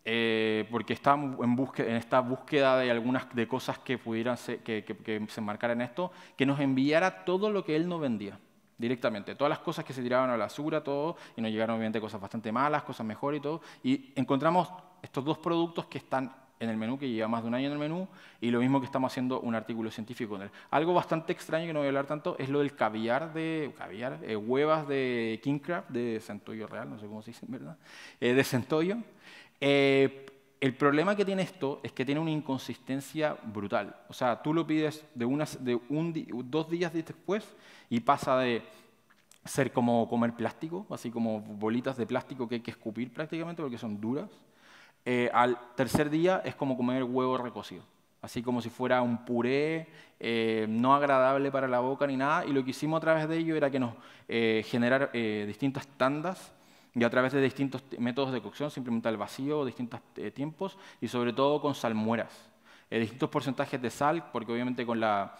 eh, porque está en, en, esta búsqueda de algunas de cosas que pudieran que, se enmarcaran en esto, que nos enviara todo lo que él no vendía directamente, todas las cosas que se tiraban a la basura, todo, y nos llegaron obviamente cosas bastante malas, cosas mejores y todo, y encontramos estos dos productos que están en el menú, que lleva más de un año en el menú, y lo mismo que estamos haciendo un artículo científico con él. Algo bastante extraño que no voy a hablar tanto es lo del caviar de, caviar, eh, huevas de King Crab, de centollo real, no sé cómo se dice, ¿verdad? Eh, de centollo, eh, el problema que tiene esto es que tiene una inconsistencia brutal. O sea, tú lo pides de, dos días después y pasa de ser como comer plástico, así como bolitas de plástico que hay que escupir prácticamente porque son duras. Eh, al tercer día es como comer huevo recocido, así como si fuera un puré eh, no agradable para la boca ni nada. Y lo que hicimos a través de ello era que nos eh, generar distintas tandas y a través de distintos métodos de cocción se implementa el vacío, distintos eh, tiempos y sobre todo con salmueras. Eh, distintos porcentajes de sal, porque obviamente con la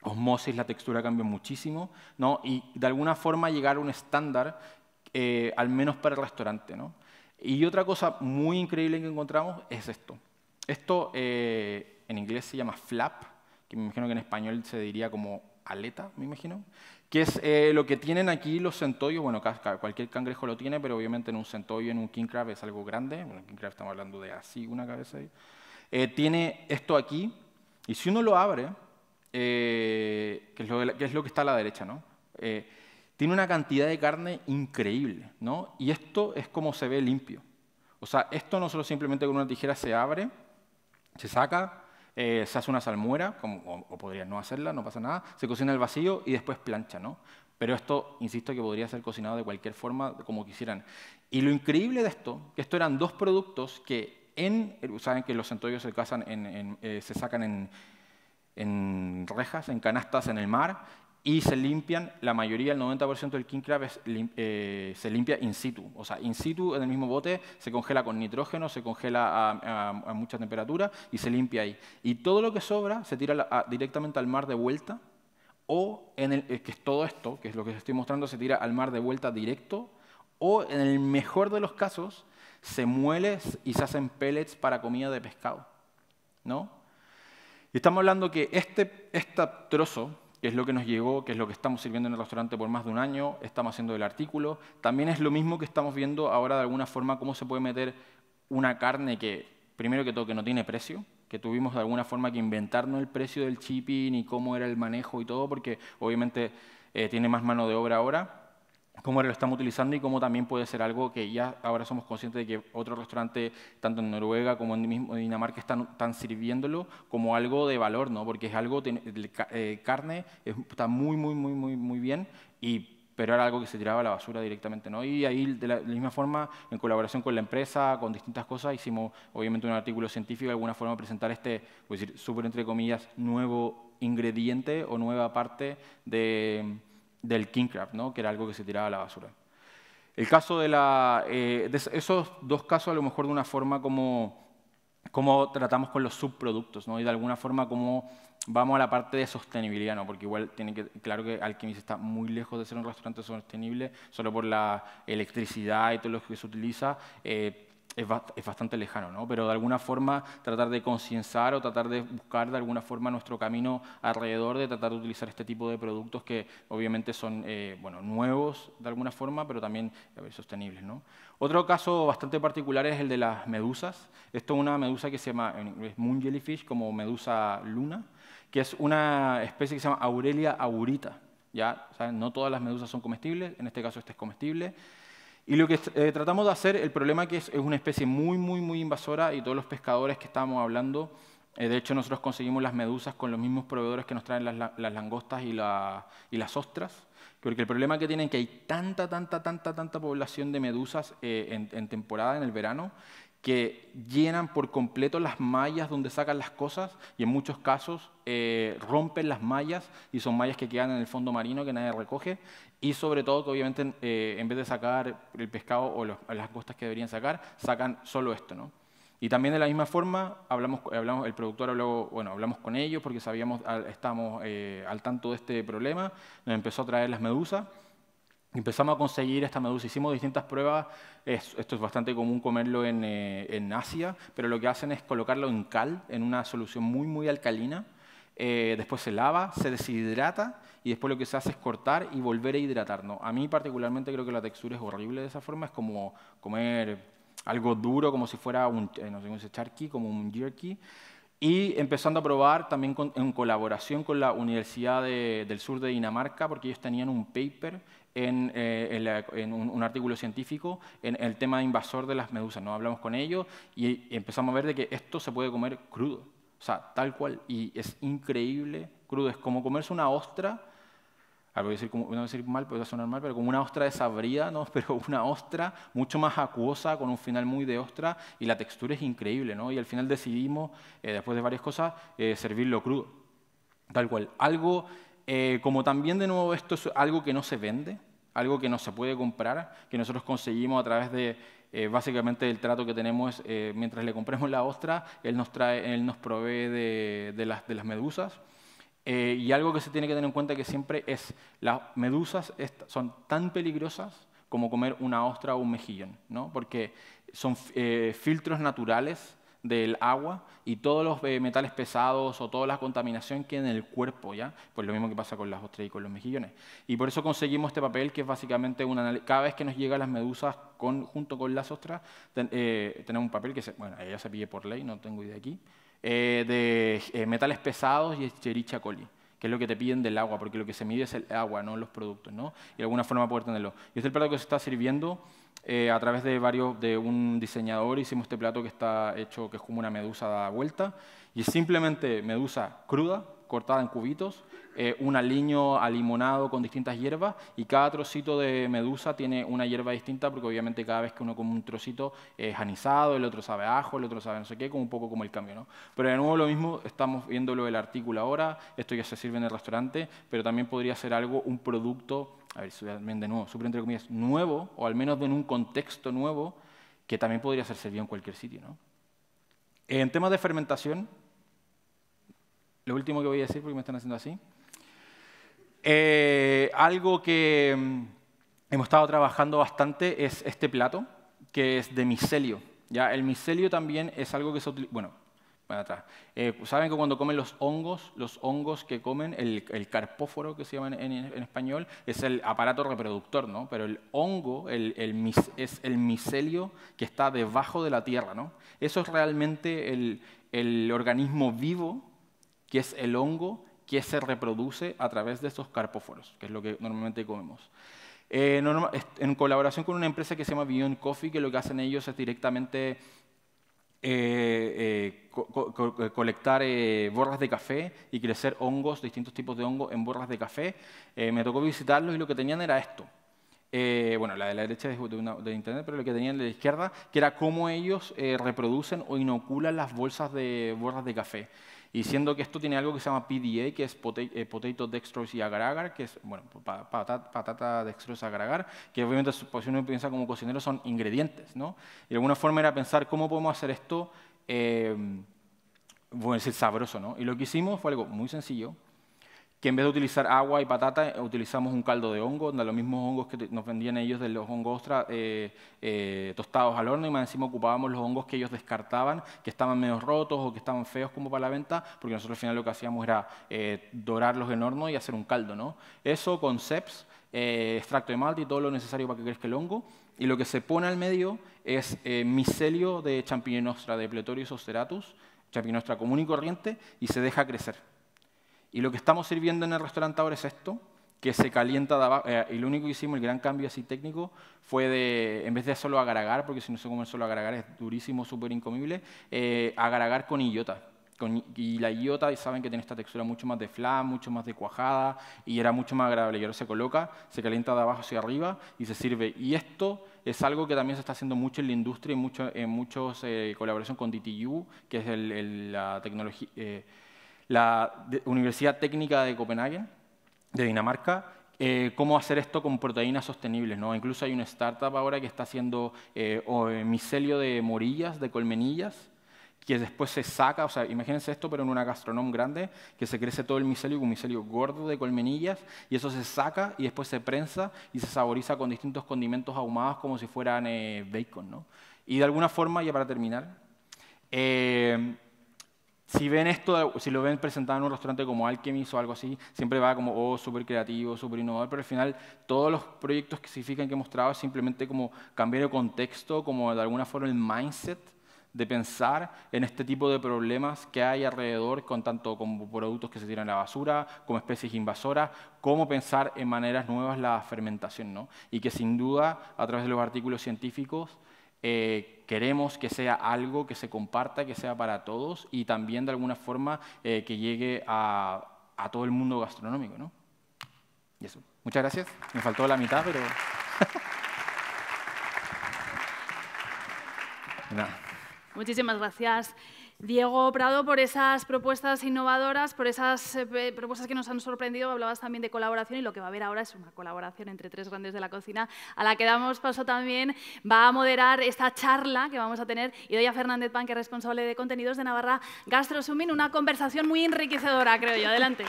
osmosis la textura cambia muchísimo, ¿no? y de alguna forma llegar a un estándar, eh, al menos para el restaurante. ¿no? Y otra cosa muy increíble que encontramos es esto. Esto en inglés se llama flap, que me imagino que en español se diría como aleta, me imagino que es eh, lo que tienen aquí los centollos. Bueno, cualquier cangrejo lo tiene, pero obviamente en un centollo, en un king crab es algo grande. en king crab estamos hablando de así, una cabeza ahí. Eh, tiene esto aquí, y si uno lo abre, eh, que, es lo, que, está a la derecha, ¿no? Eh, tiene una cantidad de carne increíble, ¿no? Y esto es como se ve limpio. O sea, esto no solo simplemente con una tijera se abre, se saca, eh, se hace una salmuera, o, podría no hacerla, no pasa nada, se cocina el vacío y después plancha, ¿no? Pero esto, insisto, que podría ser cocinado de cualquier forma, como quisieran. Y lo increíble de esto, que esto eran dos productos que en, saben que los centollos se, eh, se sacan en rejas, en canastas en el mar, y se limpian, la mayoría, el 90% del king crab eh, se limpia in situ. O sea, in situ en el mismo bote se congela con nitrógeno, se congela a, mucha temperatura y se limpia ahí. Y todo lo que sobra se tira directamente al mar de vuelta o en el, eh, que es todo esto, que es lo que estoy mostrando, se tira al mar de vuelta directo o en el mejor de los casos se muele y se hacen pellets para comida de pescado. ¿no? Y estamos hablando que este, este trozo es lo que nos llegó, que es lo que estamos sirviendo en el restaurante por más de un año, estamos haciendo el artículo. También es lo mismo que estamos viendo ahora de alguna forma cómo se puede meter una carne que, primero que todo, que no tiene precio, que tuvimos de alguna forma que inventarnos el precio del chipping y cómo era el manejo y todo, porque obviamente eh, tiene más mano de obra ahora cómo lo estamos utilizando y cómo también puede ser algo que ya ahora somos conscientes de que otro restaurante, tanto en Noruega como en mismo Dinamarca, están, sirviéndolo como algo de valor, ¿no? Porque es algo, de eh, carne está muy, muy, muy, muy, muy bien, y, pero era algo que se tiraba a la basura directamente, ¿no? Y ahí, de la, misma forma, en colaboración con la empresa, con distintas cosas, hicimos, obviamente, un artículo científico, de alguna forma, presentar este, a decir, súper entre comillas, nuevo ingrediente o nueva parte de del Kingcraft, ¿no? que era algo que se tiraba a la basura. El caso de, la, eh, esos dos casos, a lo mejor de una forma como como tratamos con los subproductos, ¿no? Y de alguna forma como vamos a la parte de sostenibilidad, ¿no? Porque igual tiene que, claro que Alchemist está muy lejos de ser un restaurante sostenible, solo por la electricidad y todo lo que se utiliza. Eh, es, bastante lejano, ¿no? pero de alguna forma tratar de concienciar o tratar de buscar de alguna forma nuestro camino alrededor de tratar de utilizar este tipo de productos que obviamente son eh, nuevos de alguna forma, pero también sostenibles. Otro caso bastante particular es el de las medusas. Esto es una medusa que se llama moon jellyfish, como medusa luna, que es una especie que se llama Aurelia aurita. Ya, No todas las medusas son comestibles, en este caso esta es comestible. Y lo que eh, tratamos de hacer, el problema que es, es una especie muy, muy, muy invasora y todos los pescadores que estábamos hablando, eh, de hecho nosotros conseguimos las medusas con los mismos proveedores que nos traen las, langostas y, las ostras, porque el problema que tienen es que hay tanta, tanta, tanta, tanta población de medusas eh, en, temporada, en el verano, que llenan por completo las mallas donde sacan las cosas y en muchos casos eh, rompen las mallas y son mallas que quedan en el fondo marino que nadie recoge y sobre todo que obviamente eh, en vez de sacar el pescado o las costas que deberían sacar, sacan solo esto. ¿no? Y también de la misma forma, hablamos, el productor habló, hablamos con ellos porque sabíamos, ah, estábamos eh, al tanto de este problema, nos empezó a traer las medusas Empezamos a conseguir esta medusa, hicimos distintas pruebas, esto es bastante común comerlo en, eh, en Asia, pero lo que hacen es colocarlo en cal, en una solución muy, muy alcalina, eh, después se lava, se deshidrata y después lo que se hace es cortar y volver a hidratarnos. A mí particularmente creo que la textura es horrible de esa forma, es como comer algo duro, como si fuera un, eh, no sé charqui, como un jerky. Y empezando a probar también en colaboración con la Universidad del Sur de Dinamarca, porque ellos tenían un paper en, eh, un, artículo científico en el tema invasor de las medusas. no hablamos con ellos y, empezamos a ver de que esto se puede comer crudo, o sea, tal cual. Y es increíble crudo. Es como comerse una ostra, algo decir, no voy a decir mal, puede sonar mal, pero como una ostra desabrida, ¿no? <laughs> pero una ostra mucho más acuosa, con un final muy de ostra, y la textura es increíble. ¿no? Y al final decidimos, eh, después de varias cosas, eh, servirlo crudo. Tal cual. Algo eh, como también de nuevo esto es algo que no se vende, algo que no se puede comprar, que nosotros conseguimos a través de eh, básicamente el trato que tenemos eh, mientras le compremos la ostra, él nos, trae, él nos provee de, las, medusas. y algo que se tiene que tener en cuenta que siempre es, las medusas son tan peligrosas como comer una ostra o un mejillón, ¿no? porque son filtros naturales del agua y todos los eh, metales pesados o toda la contaminación que en el cuerpo, ¿ya? Pues lo mismo que pasa con las ostras y con los mejillones. Y por eso conseguimos este papel que es básicamente una cada vez que nos llegan las medusas junto con las ostras, eh, tenemos un papel que, se, bueno, ella se pide por ley, no tengo idea aquí, eh, de metales pesados y Escherichia coli que es lo que te piden del agua, porque lo que se mide es el agua, no los productos, ¿no? Y de alguna forma poder tenerlo. Y este es el plato que se está sirviendo eh, a través de varios de un diseñador hicimos este plato que está hecho, que es como una medusa da vuelta, y es simplemente medusa cruda, cortada en cubitos, eh, un aliño alimonado con distintas hierbas y cada trocito de medusa tiene una hierba distinta porque obviamente cada vez que uno come un trocito es anisado, el otro sabe ajo, el otro sabe no sé qué, como un poco como el cambio. ¿no? Pero de nuevo lo mismo, estamos viendo lo del artículo ahora, esto ya se sirve en el restaurante, pero también podría ser algo, un producto, a ver, de nuevo, súper entre comillas, nuevo o al menos en un contexto nuevo que también podría ser servido en cualquier sitio. ¿no? En temas de fermentación, lo último que voy a decir, porque me están haciendo así, eh, algo que mm, hemos estado trabajando bastante es este plato, que es de micelio. ¿ya? El micelio también es algo que se utiliza... Bueno, para atrás. Eh, pues, saben que cuando comen los hongos, los hongos que comen, el, carpóforo que se llama en, español, es el aparato reproductor, ¿no? Pero el hongo el, el es el micelio que está debajo de la tierra, ¿no? Eso es realmente el, el organismo vivo, que es el hongo, que se reproduce a través de estos carpóforos, que es lo que normalmente comemos. Eh, en colaboración con una empresa que se llama Beyond Coffee, que lo que hacen ellos es directamente eh, eh, colectar borras de café y crecer hongos, distintos tipos de hongos en borras de café. me tocó visitarlos y lo que tenían era esto. bueno, la de la derecha es de, de, internet, pero lo que tenían de la izquierda, que era cómo ellos reproducen o inoculan las bolsas de borras de café. Y siendo que esto tiene algo que se llama PDA, que es eh, Potato Dextrose y Agar Agar, que es, bueno, patata, dextrose agar agar, que obviamente pues, si uno piensa como cocinero son ingredientes, ¿no? Y de alguna forma era pensar cómo podemos hacer esto, eh, bueno, decir, sabroso, ¿no? Y lo que hicimos fue algo muy sencillo, que en vez de utilizar agua y patata, eh, utilizamos un caldo de hongo, de los mismos hongos que nos vendían ellos de los hongos ostras eh, eh, tostados al horno, y más encima ocupábamos los hongos que ellos descartaban, que estaban medio rotos o que estaban feos como para la venta, porque nosotros al final lo que hacíamos era dorarlos en horno y hacer un caldo. ¿no? Eso con CEPS, extracto de malta y todo lo necesario para que crezca el hongo, y lo que se pone al medio es micelio de ostra, de Pletorius osteratus, champignonostra común y corriente, y se deja crecer. Y lo que estamos sirviendo en el restaurante ahora es esto, que se calienta de abajo. y eh, lo único que hicimos, el gran cambio así técnico, fue de, en vez de solo agaragar, porque si no se come solo agaragar es durísimo, súper incomible, eh, con illota. Con, y la illota, y saben que tiene esta textura mucho más de flan, mucho más de cuajada, y era mucho más agradable. Y ahora se coloca, se calienta de abajo hacia arriba y se sirve. Y esto es algo que también se está haciendo mucho en la industria y mucho, en muchos eh, colaboración con DTU, que es la tecnología eh, la Universidad Técnica de Copenhague, de Dinamarca, eh, cómo hacer esto con proteínas sostenibles. ¿no? Incluso hay una startup ahora que está haciendo eh, eh, micelio de morillas, de colmenillas, que después se saca, o sea, imagínense esto, pero en una gastronomía grande, que se crece todo el micelio, un micelio gordo de colmenillas, y eso se saca y después se prensa y se saboriza con distintos condimentos ahumados como si fueran bacon. ¿no? Y de alguna forma, ya para terminar, si ven esto, si lo ven presentado en un restaurante como Alchemist o algo así, siempre va como, oh, súper creativo, súper innovador, pero al final todos los proyectos que se fijan que he mostrado es simplemente como cambiar el contexto, como de alguna forma el mindset de pensar en este tipo de problemas que hay alrededor, con tanto como productos que se tiran a la basura, como especies invasoras, cómo pensar en maneras nuevas la fermentación, ¿no? Y que sin duda, a través de los artículos científicos, eh, Queremos que sea algo que se comparta, que sea para todos y también de alguna forma eh, que llegue a, todo el mundo gastronómico. eso. Muchas gracias. Me faltó la mitad, pero... <laughs> Muchísimas gracias. Diego Prado, por esas propuestas innovadoras, por esas eh, propuestas que nos han sorprendido, hablabas también de colaboración y lo que va a haber ahora es una colaboración entre tres grandes de la cocina, a la que damos paso también, va a moderar esta charla que vamos a tener y a Fernández Pan, que es responsable de contenidos de Navarra gastrosumin una conversación muy enriquecedora, creo yo. Adelante.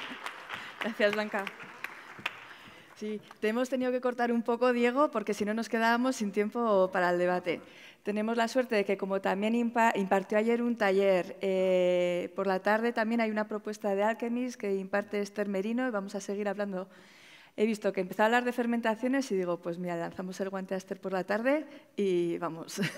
Gracias, Blanca. Sí, te hemos tenido que cortar un poco, Diego, porque si no nos quedábamos sin tiempo para el debate. Tenemos la suerte de que, como también impartió ayer un taller, eh, por la tarde también hay una propuesta de Alchemist que imparte Esther Merino y vamos a seguir hablando. He visto que empezó a hablar de fermentaciones y digo, pues mira, lanzamos el guante a Esther por la tarde y vamos. <laughs>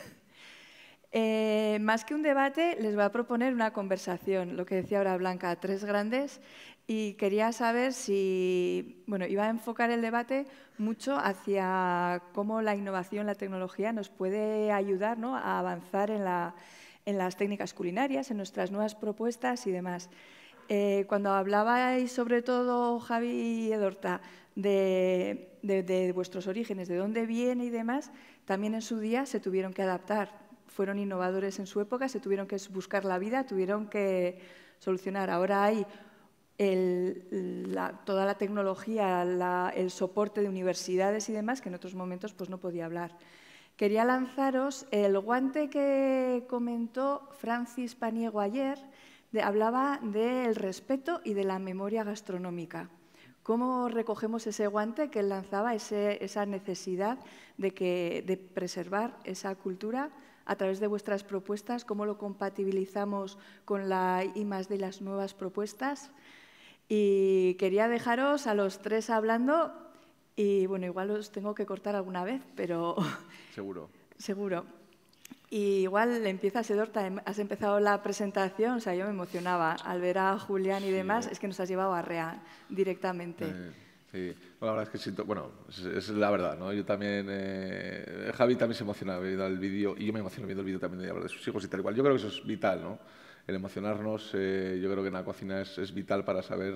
Eh, más que un debate, les voy a proponer una conversación, lo que decía ahora Blanca, tres grandes, y quería saber si, bueno, iba a enfocar el debate mucho hacia cómo la innovación, la tecnología nos puede ayudar ¿no? a avanzar en, las técnicas culinarias, en nuestras nuevas propuestas y demás. Eh, cuando hablabais sobre todo, Javi y Edorta, de vuestros orígenes, de dónde viene y demás, también en su día se tuvieron que adaptar fueron innovadores en su época, se tuvieron que buscar la vida, tuvieron que solucionar. Ahora hay toda la tecnología, el soporte de universidades y demás que en otros momentos pues, no podía hablar. Quería lanzaros el guante que comentó Francis Paniego ayer, hablaba del respeto y de la memoria gastronómica. ¿Cómo recogemos ese guante que lanzaba esa necesidad de, de preservar esa cultura a través de vuestras propuestas, cómo lo compatibilizamos con la I más de las nuevas propuestas. Y quería dejaros a los tres hablando y bueno, igual os tengo que cortar alguna vez, pero... <laughs> Seguro. Seguro. Y igual empieza Sedorta, em, has empezado la presentación, o sea, yo me emocionaba al ver a Julián y demás, es que nos has llevado a REA directamente. Eh, Sí, la verdad es que siento, bueno, es, la verdad, ¿no? Yo también, eh, Javi también se emociona viendo el vídeo y yo me emociono viendo el vídeo también de hablar de sus hijos y tal igual. Yo creo que eso es vital, ¿no? El emocionarnos, eh, yo creo que en la cocina es, es vital para saber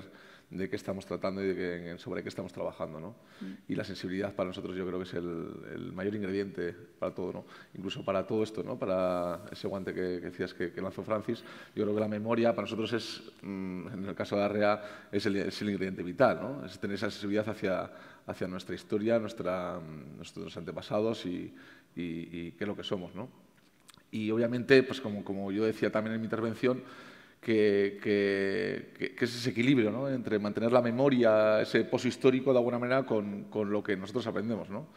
de qué estamos tratando y sobre qué estamos trabajando. ¿no? Mm. Y la sensibilidad para nosotros yo creo que es el, mayor ingrediente para todo, incluso para todo esto, ¿no? para ese guante que, decías que, lanzó Francis. Yo creo que la memoria para nosotros es, mm, en el caso de Arrea, es el, es el ingrediente vital, ¿no? es tener esa sensibilidad hacia, nuestra historia, mm, nuestros antepasados y, qué es lo que somos. ¿no? Y obviamente, pues como yo decía también en mi intervención, que, es ese equilibrio ¿no? entre mantener la memoria, ese pozo histórico de alguna manera con, con lo que nosotros aprendemos. ¿no?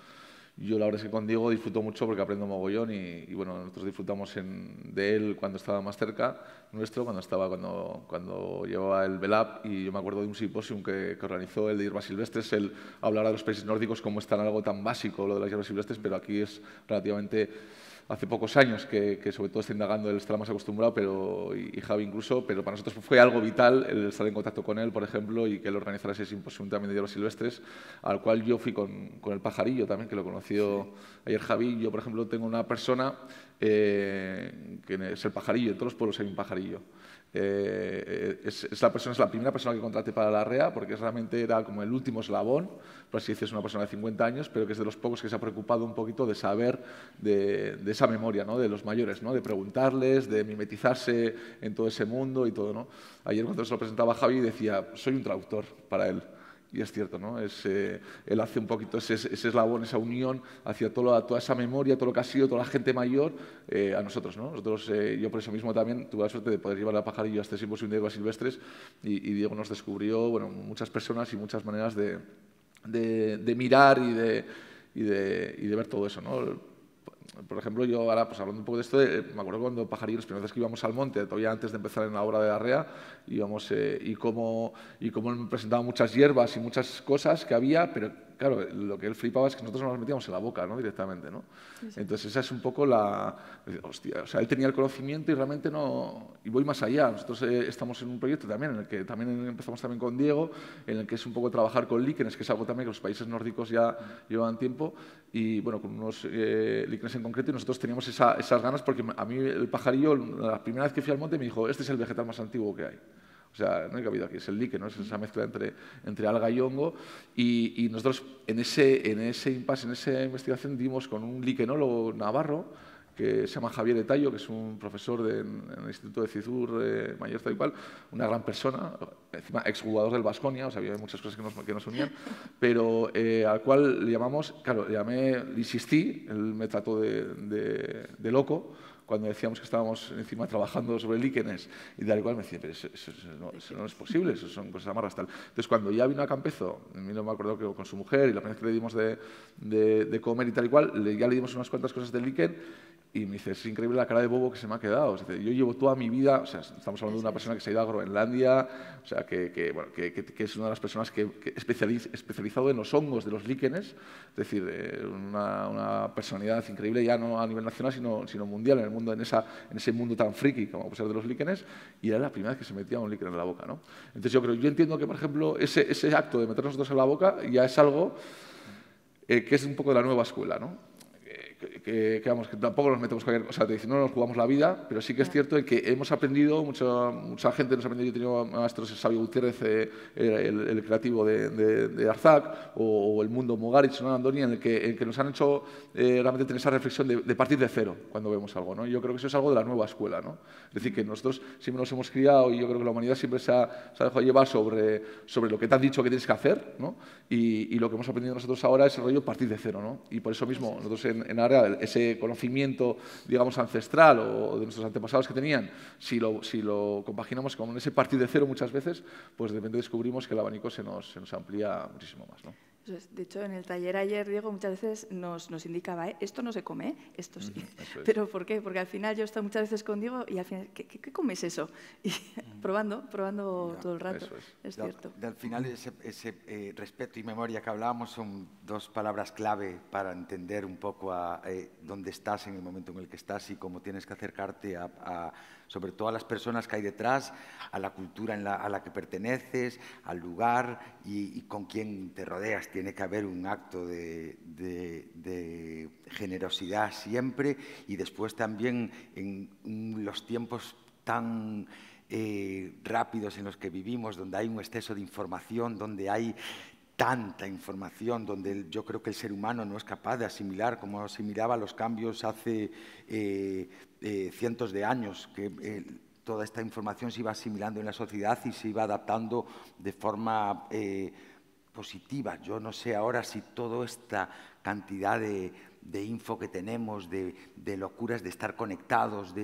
Yo la verdad es que con Diego disfruto mucho porque aprendo mogollón y, bueno, nosotros disfrutamos de él cuando estaba más cerca nuestro, cuando estaba cuando, cuando llevaba el Belab y yo me acuerdo de un simposium que, organizó el de hierbas silvestres, él hablará de los países nórdicos como es algo tan básico lo de las hierbas silvestres, pero aquí es relativamente hace pocos años, que, sobre todo está indagando, él extra más acostumbrado, pero, y, Javi incluso, pero para nosotros fue algo vital el estar en contacto con él, por ejemplo, y que él organizara ese simposio también de los silvestres, al cual yo fui con, el pajarillo también, que lo conoció ayer Javi. Yo, por ejemplo, tengo una persona eh, que es el pajarillo, en todos los pueblos hay un pajarillo. Eh, es, la persona, es la primera persona que contraté para la REA porque realmente era como el último eslabón, por así decirlo, es una persona de 50 años, pero que es de los pocos que se ha preocupado un poquito de saber de, esa memoria ¿no? de los mayores, ¿no? de preguntarles, de mimetizarse en todo ese mundo y todo. Ayer cuando se lo presentaba Javi decía, soy un traductor para él. Y es cierto, ¿no? Eh, él hace un poquito ese, eslabón, esa unión hacia toda, toda esa memoria, todo lo que ha sido, toda la gente mayor, eh, a nosotros, ¿no? Nosotros, eh, yo por eso mismo también tuve la suerte de poder llevar a Pajarillo a este simposio silvestres y, Diego nos descubrió, bueno, muchas personas y muchas maneras de, mirar y de, ver todo eso, por ejemplo, yo ahora, pues hablando un poco de esto, eh, me acuerdo cuando Pajarillos, las vez que íbamos al monte, todavía antes de empezar en la obra de Arrea, íbamos, eh, y cómo y como me presentaban muchas hierbas y muchas cosas que había, pero claro, lo que él flipaba es que nosotros nos metíamos en la boca, ¿no? Directamente, ¿no? Entonces esa es un poco la... Hostia, o sea, él tenía el conocimiento y realmente no... Y voy más allá. Nosotros eh, estamos en un proyecto también en el que también empezamos también con Diego, en el que es un poco trabajar con líquenes, que es algo también que los países nórdicos ya llevan tiempo, y bueno, con unos eh, líquenes en concreto, y nosotros teníamos esas ganas porque a mí el pajarillo, la primera vez que fui al monte, me dijo, este es el vegetal más antiguo que hay. O sea, no hay cabida aquí, es el líquido, es esa mezcla entre, entre alga y hongo. Y, nosotros en ese, en impasse, en esa investigación, dimos con un liquenólogo navarro, que se llama Javier de tallo que es un profesor de, en, el Instituto de Cizur de eh, mayor y una gran persona, encima exjugador del Basconia o sea, había muchas cosas que nos, unían, pero eh, al cual le llamamos, claro, le llamé, insistí, él me trató de, de loco, cuando decíamos que estábamos encima trabajando sobre líquenes y tal cual, me decía, pero eso, no, es posible, eso son cosas amarras tal. Entonces, cuando ya vino a Campezo, a mí no me acuerdo que con su mujer y la primera vez que le dimos de, comer y tal y cual, ya le dimos unas cuantas cosas de líquen y me dice, es increíble la cara de bobo que se me ha quedado. yo llevo toda mi vida, o sea, estamos hablando de una persona que se ha ido a Groenlandia, o sea, que, que, bueno, que, que es una de las personas que, especializado en los hongos de los líquenes, es decir, eh, una, una, personalidad increíble ya no a nivel nacional, sino, sino mundial, en, el mundo, en, esa, en ese mundo tan friki como puede ser de los líquenes, y era la primera vez que se metía un líquen en la boca. ¿no? Entonces yo creo, yo entiendo que, por ejemplo, ese, ese acto de meternos dos en la boca ya es algo eh, que es un poco de la nueva escuela, ¿no? que, que, vamos, que tampoco nos metemos o sea te dicen, no nos jugamos la vida, pero sí que es cierto que hemos aprendido, mucha, mucha gente nos ha aprendido, yo he tenido maestros, Sabio Gutiérrez, eh, el, creativo de, de, Arzac, o, el mundo Mogaritz, ¿no? en el que, que nos han hecho eh, realmente tener esa reflexión de, partir de cero cuando vemos algo, ¿no? Yo creo que eso es algo de la nueva escuela, ¿no? Es decir, que nosotros siempre nos hemos criado y yo creo que la humanidad siempre se ha, dejado llevar sobre, sobre lo que te han dicho que tienes que hacer, ¿no? Y, lo que hemos aprendido nosotros ahora es el rollo partir de cero, ¿no? Y por eso mismo, nosotros en, en ese conocimiento, digamos, ancestral o de nuestros antepasados que tenían, si lo, compaginamos con ese partir de cero muchas veces, pues de repente descubrimos que el abanico se nos, se nos amplía muchísimo más. ¿no? de hecho, en el taller ayer, Diego muchas veces nos, indicaba, eh, esto no se come, ¿eh? esto sí. Mm, Pero ¿por qué? Porque al final yo he estado muchas veces con Diego y al final, ¿qué, comes eso? Y mm. probando, probando todo el rato. Es, Al final, ese, eh, respeto y memoria que hablábamos son dos palabras clave para entender un poco a, dónde estás en el momento en el que estás y cómo tienes que acercarte a sobre todo a las personas que hay detrás, a la cultura a la que perteneces, al lugar y, con quien te rodeas. Tiene que haber un acto de, generosidad siempre y después también en los tiempos tan eh, rápidos en los que vivimos, donde hay un exceso de información, donde hay tanta información, donde yo creo que el ser humano no es capaz de asimilar como asimilaba los cambios hace eh, eh, cientos de años que eh, toda esta información se iba asimilando en la sociedad y se iba adaptando de forma eh, positiva. Yo no sé ahora si toda esta cantidad de, info que tenemos, de, locuras, de estar conectados,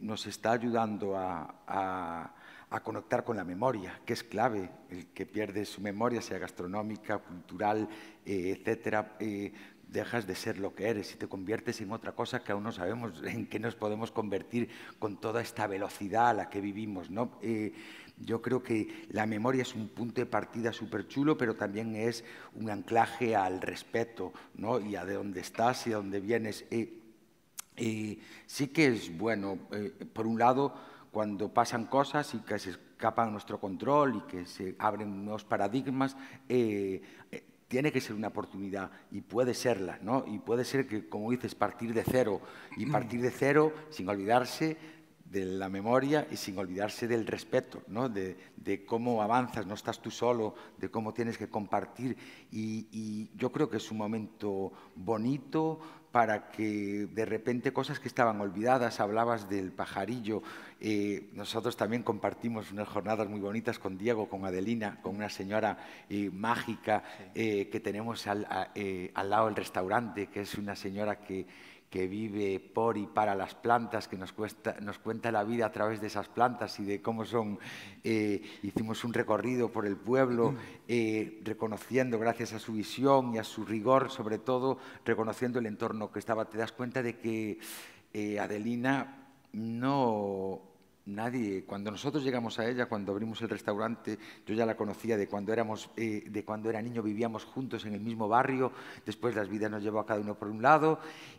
nos está ayudando a, conectar con la memoria, que es clave. El que pierde su memoria, sea gastronómica, cultural, etc., etcétera, dejas de ser lo que eres y te conviertes en otra cosa que aún no sabemos <laughs> en qué nos podemos convertir con toda esta velocidad a la que vivimos. ¿no? Eh, yo creo que la memoria es un punto de partida súper chulo, pero también es un anclaje al respeto ¿no? y a de dónde estás y a dónde vienes. Eh, eh, sí que es bueno, por un lado, cuando pasan cosas y que se escapan a nuestro control y que se abren nuevos paradigmas, tiene que ser una oportunidad y puede serla, ¿no? Y puede ser que, como dices, partir de cero y mm. partir de cero sin olvidarse de la memoria y sin olvidarse del respeto, ¿no? de, cómo avanzas, no estás tú solo, de cómo tienes que compartir. y yo creo que es un momento bonito, para que de repente cosas que estaban olvidadas, hablabas del pajarillo, eh, nosotros también compartimos unas jornadas muy bonitas con Diego, con Adelina, con una señora eh, mágica eh, que tenemos al lado del restaurante, que es una señora que que vive por y para las plantas, que nos, cuenta la vida a través de esas plantas y de cómo son. Eh, hicimos un recorrido por el pueblo, mm. eh, reconociendo, gracias a su visión y a su rigor, sobre todo, reconociendo el entorno que estaba. Te das cuenta de que eh, Adelina no Nadie, cuando nosotros llegamos a ella, cuando abrimos el restaurante, yo ya la conocía de cuando, éramos, eh, de cuando era niño, vivíamos juntos en el mismo barrio, después las vidas nos llevó a cada uno por un lado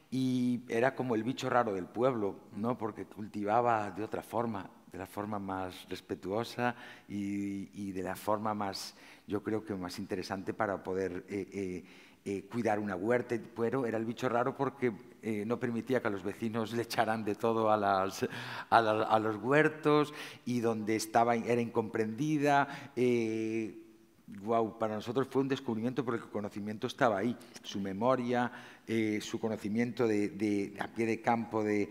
y era como el bicho raro del pueblo, ¿no? porque cultivaba de otra forma, de la forma más respetuosa y, y de la forma más, yo creo que más interesante para poder... Eh, eh, eh, cuidar una huerta, pero era el bicho raro porque eh, no permitía que los vecinos <laughs> le echaran de todo a, las, los huertos y donde estaba era incomprendida. Eh, wow, para nosotros fue un descubrimiento porque el conocimiento estaba ahí, su memoria, eh, su conocimiento de, a pie de campo, de,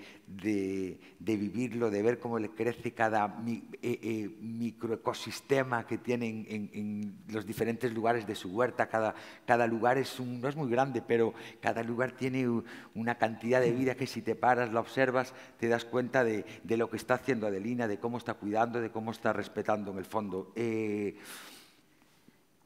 vivirlo, de ver cómo le crece cada eh, eh, microecosistema que tiene en, los diferentes lugares de su huerta. Cada, cada lugar es no es muy grande, pero cada lugar tiene una cantidad de vida que si te paras, la observas, te das cuenta de, lo que está haciendo Adelina, de cómo está cuidando, de cómo está respetando en el fondo.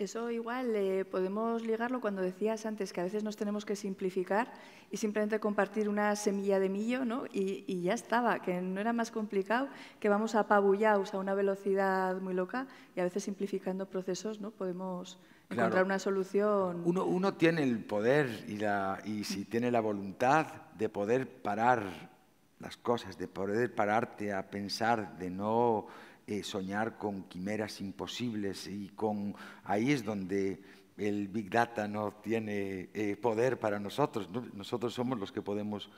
Eso igual eh, podemos ligarlo cuando decías antes que a veces nos tenemos que simplificar y simplemente compartir una semilla de millo, ¿no? Y, y ya estaba, que no era más complicado que vamos apabullados a una velocidad muy loca y a veces simplificando procesos, ¿no? Podemos encontrar una solución. Uno, uno, tiene el poder y, la, y si tiene la voluntad de poder parar las cosas, de poder pararte a pensar, de no eh, soñar con quimeras imposibles y con ahí es donde el Big Data no tiene eh, poder para nosotros. Nosotros somos los que podemos,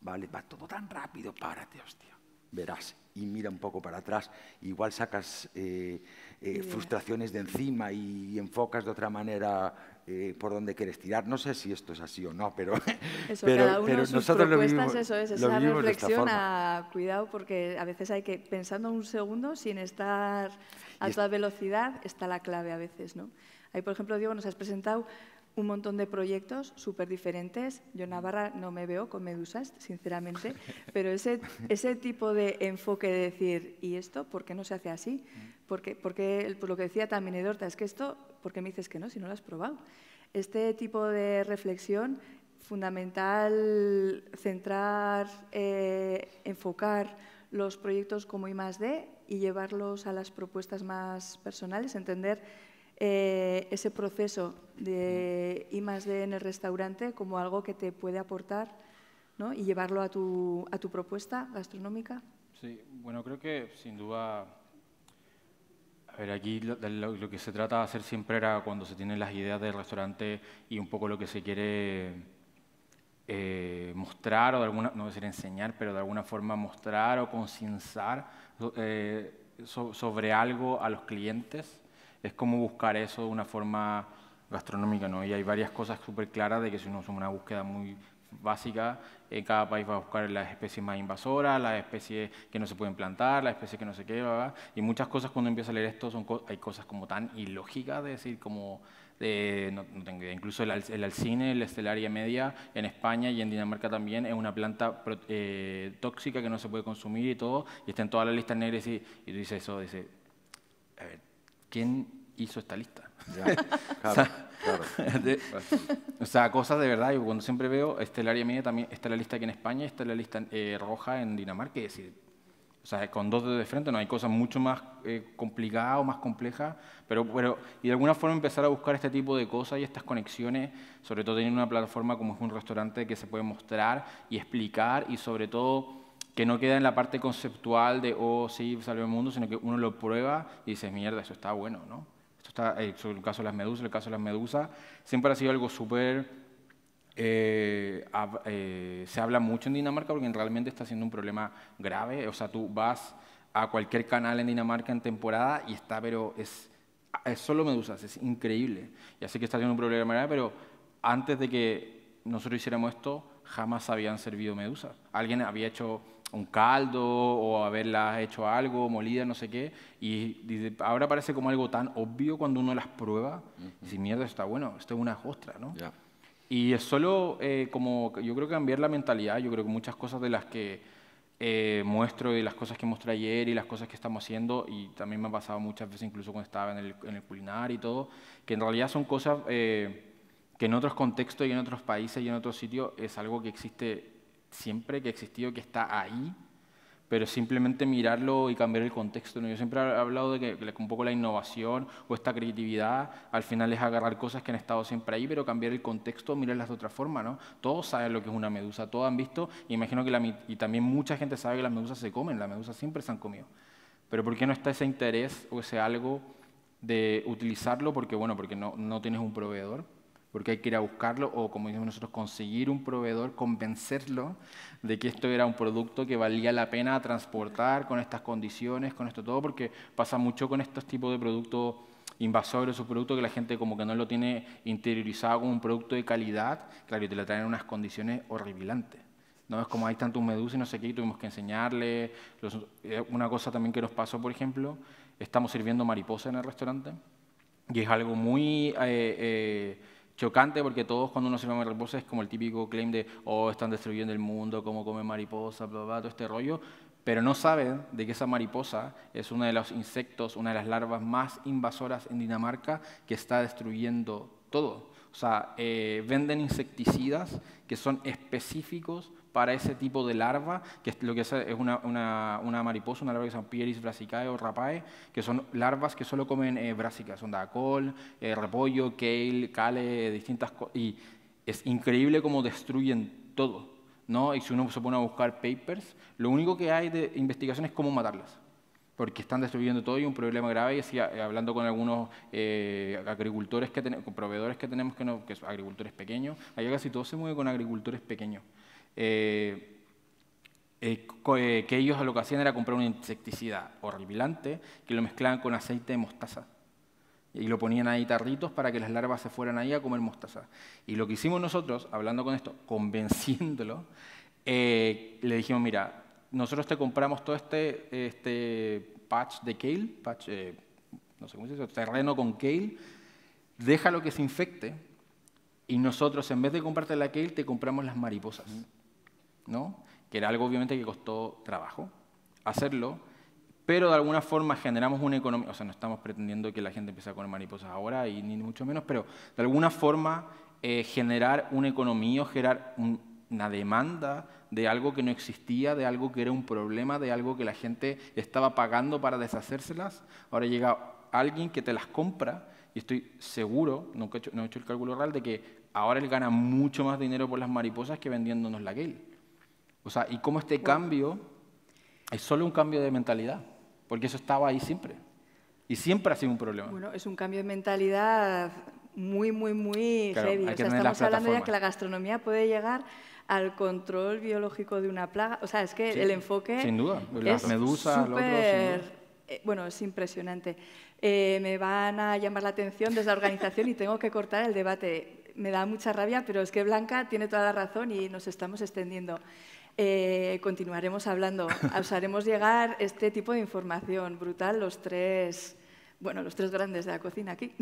vale, va todo tan rápido, párate, hostia. Verás, y mira un poco para atrás, igual sacas eh, frustraciones de encima y enfocas de otra manera eh, por dónde quieres tirar. No sé si esto es así o no, pero, eso, <laughs> cada uno nosotros lo Eso es, esa reflexión a cuidado, porque a veces hay que, pensando un segundo, sin estar a toda velocidad, está la clave a veces. ¿no? Ahí, por ejemplo, Diego nos has presentado un montón de proyectos súper diferentes. Yo Navarra no me veo con medusas, sinceramente, <laughs> pero ese, ese tipo de enfoque de decir, ¿y esto por qué no se hace así? Mm. Porque, porque pues, lo que decía también Edorta, es que esto, ¿por qué me dices que no si no lo has probado? Este tipo de reflexión, fundamental centrar, eh, enfocar los proyectos como D y llevarlos a las propuestas más personales, entender eh, ese proceso de I más D en el restaurante como algo que te puede aportar y llevarlo a tu, propuesta gastronómica? Sí, bueno, creo que sin duda a ver, aquí lo, que se trata de hacer siempre era cuando se tienen las ideas del restaurante y un poco lo que se quiere eh, mostrar, o de alguna, no decir enseñar, pero de alguna forma mostrar o concienciar eh, sobre algo a los clientes es cómo buscar eso de una forma gastronómica, ¿no? Y hay varias cosas súper claras de que si uno hace una búsqueda muy básica, eh, cada país va a buscar las especies más invasoras, las especies que no se pueden plantar, las especies que no se qué, y muchas cosas cuando empieza a leer esto son hay cosas como tan ilógicas, de decir, como, no, incluso el, alcine, el estelaria media, en España y en Dinamarca también, es una planta eh, tóxica que no se puede consumir y todo, y está en toda la lista negra y, dice eso, dice, a ver, ¿quién hizo esta lista. <laughs> <laughs> o, sea, cosas de verdad, Y cuando siempre veo, está el área media también, está la lista aquí en España, está la lista eh, roja en Dinamarca, es decir, o sea, con dos dedos de frente, no, hay cosas mucho más eh, complicadas o más complejas, pero, pero, y de alguna forma empezar a buscar este tipo de cosas y estas conexiones, sobre todo tener una plataforma como es un restaurante que se puede mostrar y explicar y sobre todo que no queda en la parte conceptual de, oh, sí, salió el mundo, sino que uno lo prueba y dices, mierda, eso está bueno, ¿no? Eh, el caso de las medusas, el caso de las medusas, siempre ha sido algo súper... Eh, eh, se habla mucho en Dinamarca porque realmente está siendo un problema grave. O sea, tú vas a cualquier canal en Dinamarca en temporada y está, pero es, es solo medusas, es increíble. Ya sé que está siendo un problema grave, pero antes de que nosotros hiciéramos esto, jamás habían servido medusas. Alguien había hecho un caldo o haberlas hecho algo, molida, no sé qué. Y, ahora parece como algo tan obvio cuando uno las prueba. Y si mierda, está bueno, esto es una ostra, ¿no? Y es solo eh, como, yo creo que cambiar la mentalidad, yo creo que muchas cosas de las que eh, muestro y las cosas que mostré ayer y las cosas que estamos haciendo, y también me ha pasado muchas veces incluso cuando estaba en el, en culinar y todo, que en realidad son cosas eh, que en otros contextos y en otros países y en otros sitios es algo que existe siempre que ha existido, que está ahí, pero simplemente mirarlo y cambiar el contexto. Yo siempre he hablado de que, un poco la innovación o esta creatividad al final es agarrar cosas que han estado siempre ahí, pero cambiar el contexto, mirarlas de otra forma. Todos saben lo que es una medusa, todos han visto, y imagino que la, y también mucha gente sabe que las medusas se comen, las medusas siempre se han comido. Pero ¿por qué no está ese interés o ese algo de utilizarlo? Porque, bueno, porque no tienes un proveedor porque hay que ir a buscarlo o, como decimos nosotros, conseguir un proveedor, convencerlo de que esto era un producto que valía la pena transportar con estas condiciones, con esto todo, porque pasa mucho con estos tipos de productos invasores o productos que la gente como que no lo tiene interiorizado como un producto de calidad, claro, y te lo traen en unas condiciones horribilantes. No es como hay tantos medusas y no sé qué, tuvimos que enseñarle. Eh, una cosa también que nos pasó, por ejemplo, estamos sirviendo mariposa en el restaurante y es algo muy... Eh, eh, chocante porque todos cuando uno se llama mariposa es como el típico claim de, oh, están destruyendo el mundo, cómo comen mariposa, bla, bla, todo este rollo, pero no saben de que esa mariposa es uno de los insectos, una de las larvas más invasoras en Dinamarca que está destruyendo todo. O sea, eh, venden insecticidas que son específicos para ese tipo de larva, que es lo que es una, una, una mariposa, una larva que se llama Pieris brassicae o rapae, que son larvas que solo comen eh, brásicas, son de col, eh, repollo, kale, cale, distintas cosas. Y es increíble cómo destruyen todo. ¿no? Y si uno se pone a buscar papers, lo único que hay de investigación es cómo matarlas porque están destruyendo todo y un problema grave. Y así, eh, hablando con algunos agricultores, que con proveedores que tenemos, que, son agricultores pequeños, ahí casi todo se mueve con agricultores pequeños. Eh, eh, eh, que ellos lo que hacían era comprar un insecticida horripilante que lo mezclaban con aceite de mostaza. Y lo ponían ahí tarritos para que las larvas se fueran ahí a comer mostaza. Y lo que hicimos nosotros, hablando con esto, convenciéndolo, <laughs> le dijimos, mira, nosotros te compramos todo este, este patch de kale, patch, no sé cómo se dice, terreno con kale, déjalo que se infecte y nosotros en vez de comprarte la kale te compramos las mariposas que era algo obviamente que costó trabajo hacerlo, pero de alguna forma generamos una economía, o sea, no estamos pretendiendo que la gente empiece a comer mariposas ahora, y ni mucho menos, pero de alguna forma eh, generar una economía generar una demanda de algo que no existía, de algo que era un problema, de algo que la gente estaba pagando para deshacérselas, ahora llega alguien que te las compra y estoy seguro, no he hecho el cálculo real, de que ahora él gana mucho más dinero por las mariposas que vendiéndonos la él. O sea, y cómo este cambio es solo un cambio de mentalidad, porque eso estaba ahí siempre. Y siempre ha sido un problema. Bueno, es un cambio de mentalidad muy, muy, muy serio. estamos hablando de que la gastronomía puede llegar al control biológico de una plaga. O sea, es que el enfoque. Sin duda, las medusas, super... Eh, bueno, es impresionante. Eh, me van a llamar la atención desde la organización y tengo que cortar el debate. Me da mucha rabia, pero es que Blanca tiene toda la razón y nos estamos extendiendo. Eh, continuaremos hablando. Os haremos llegar este tipo de información brutal, los tres, bueno, los tres grandes de la cocina aquí.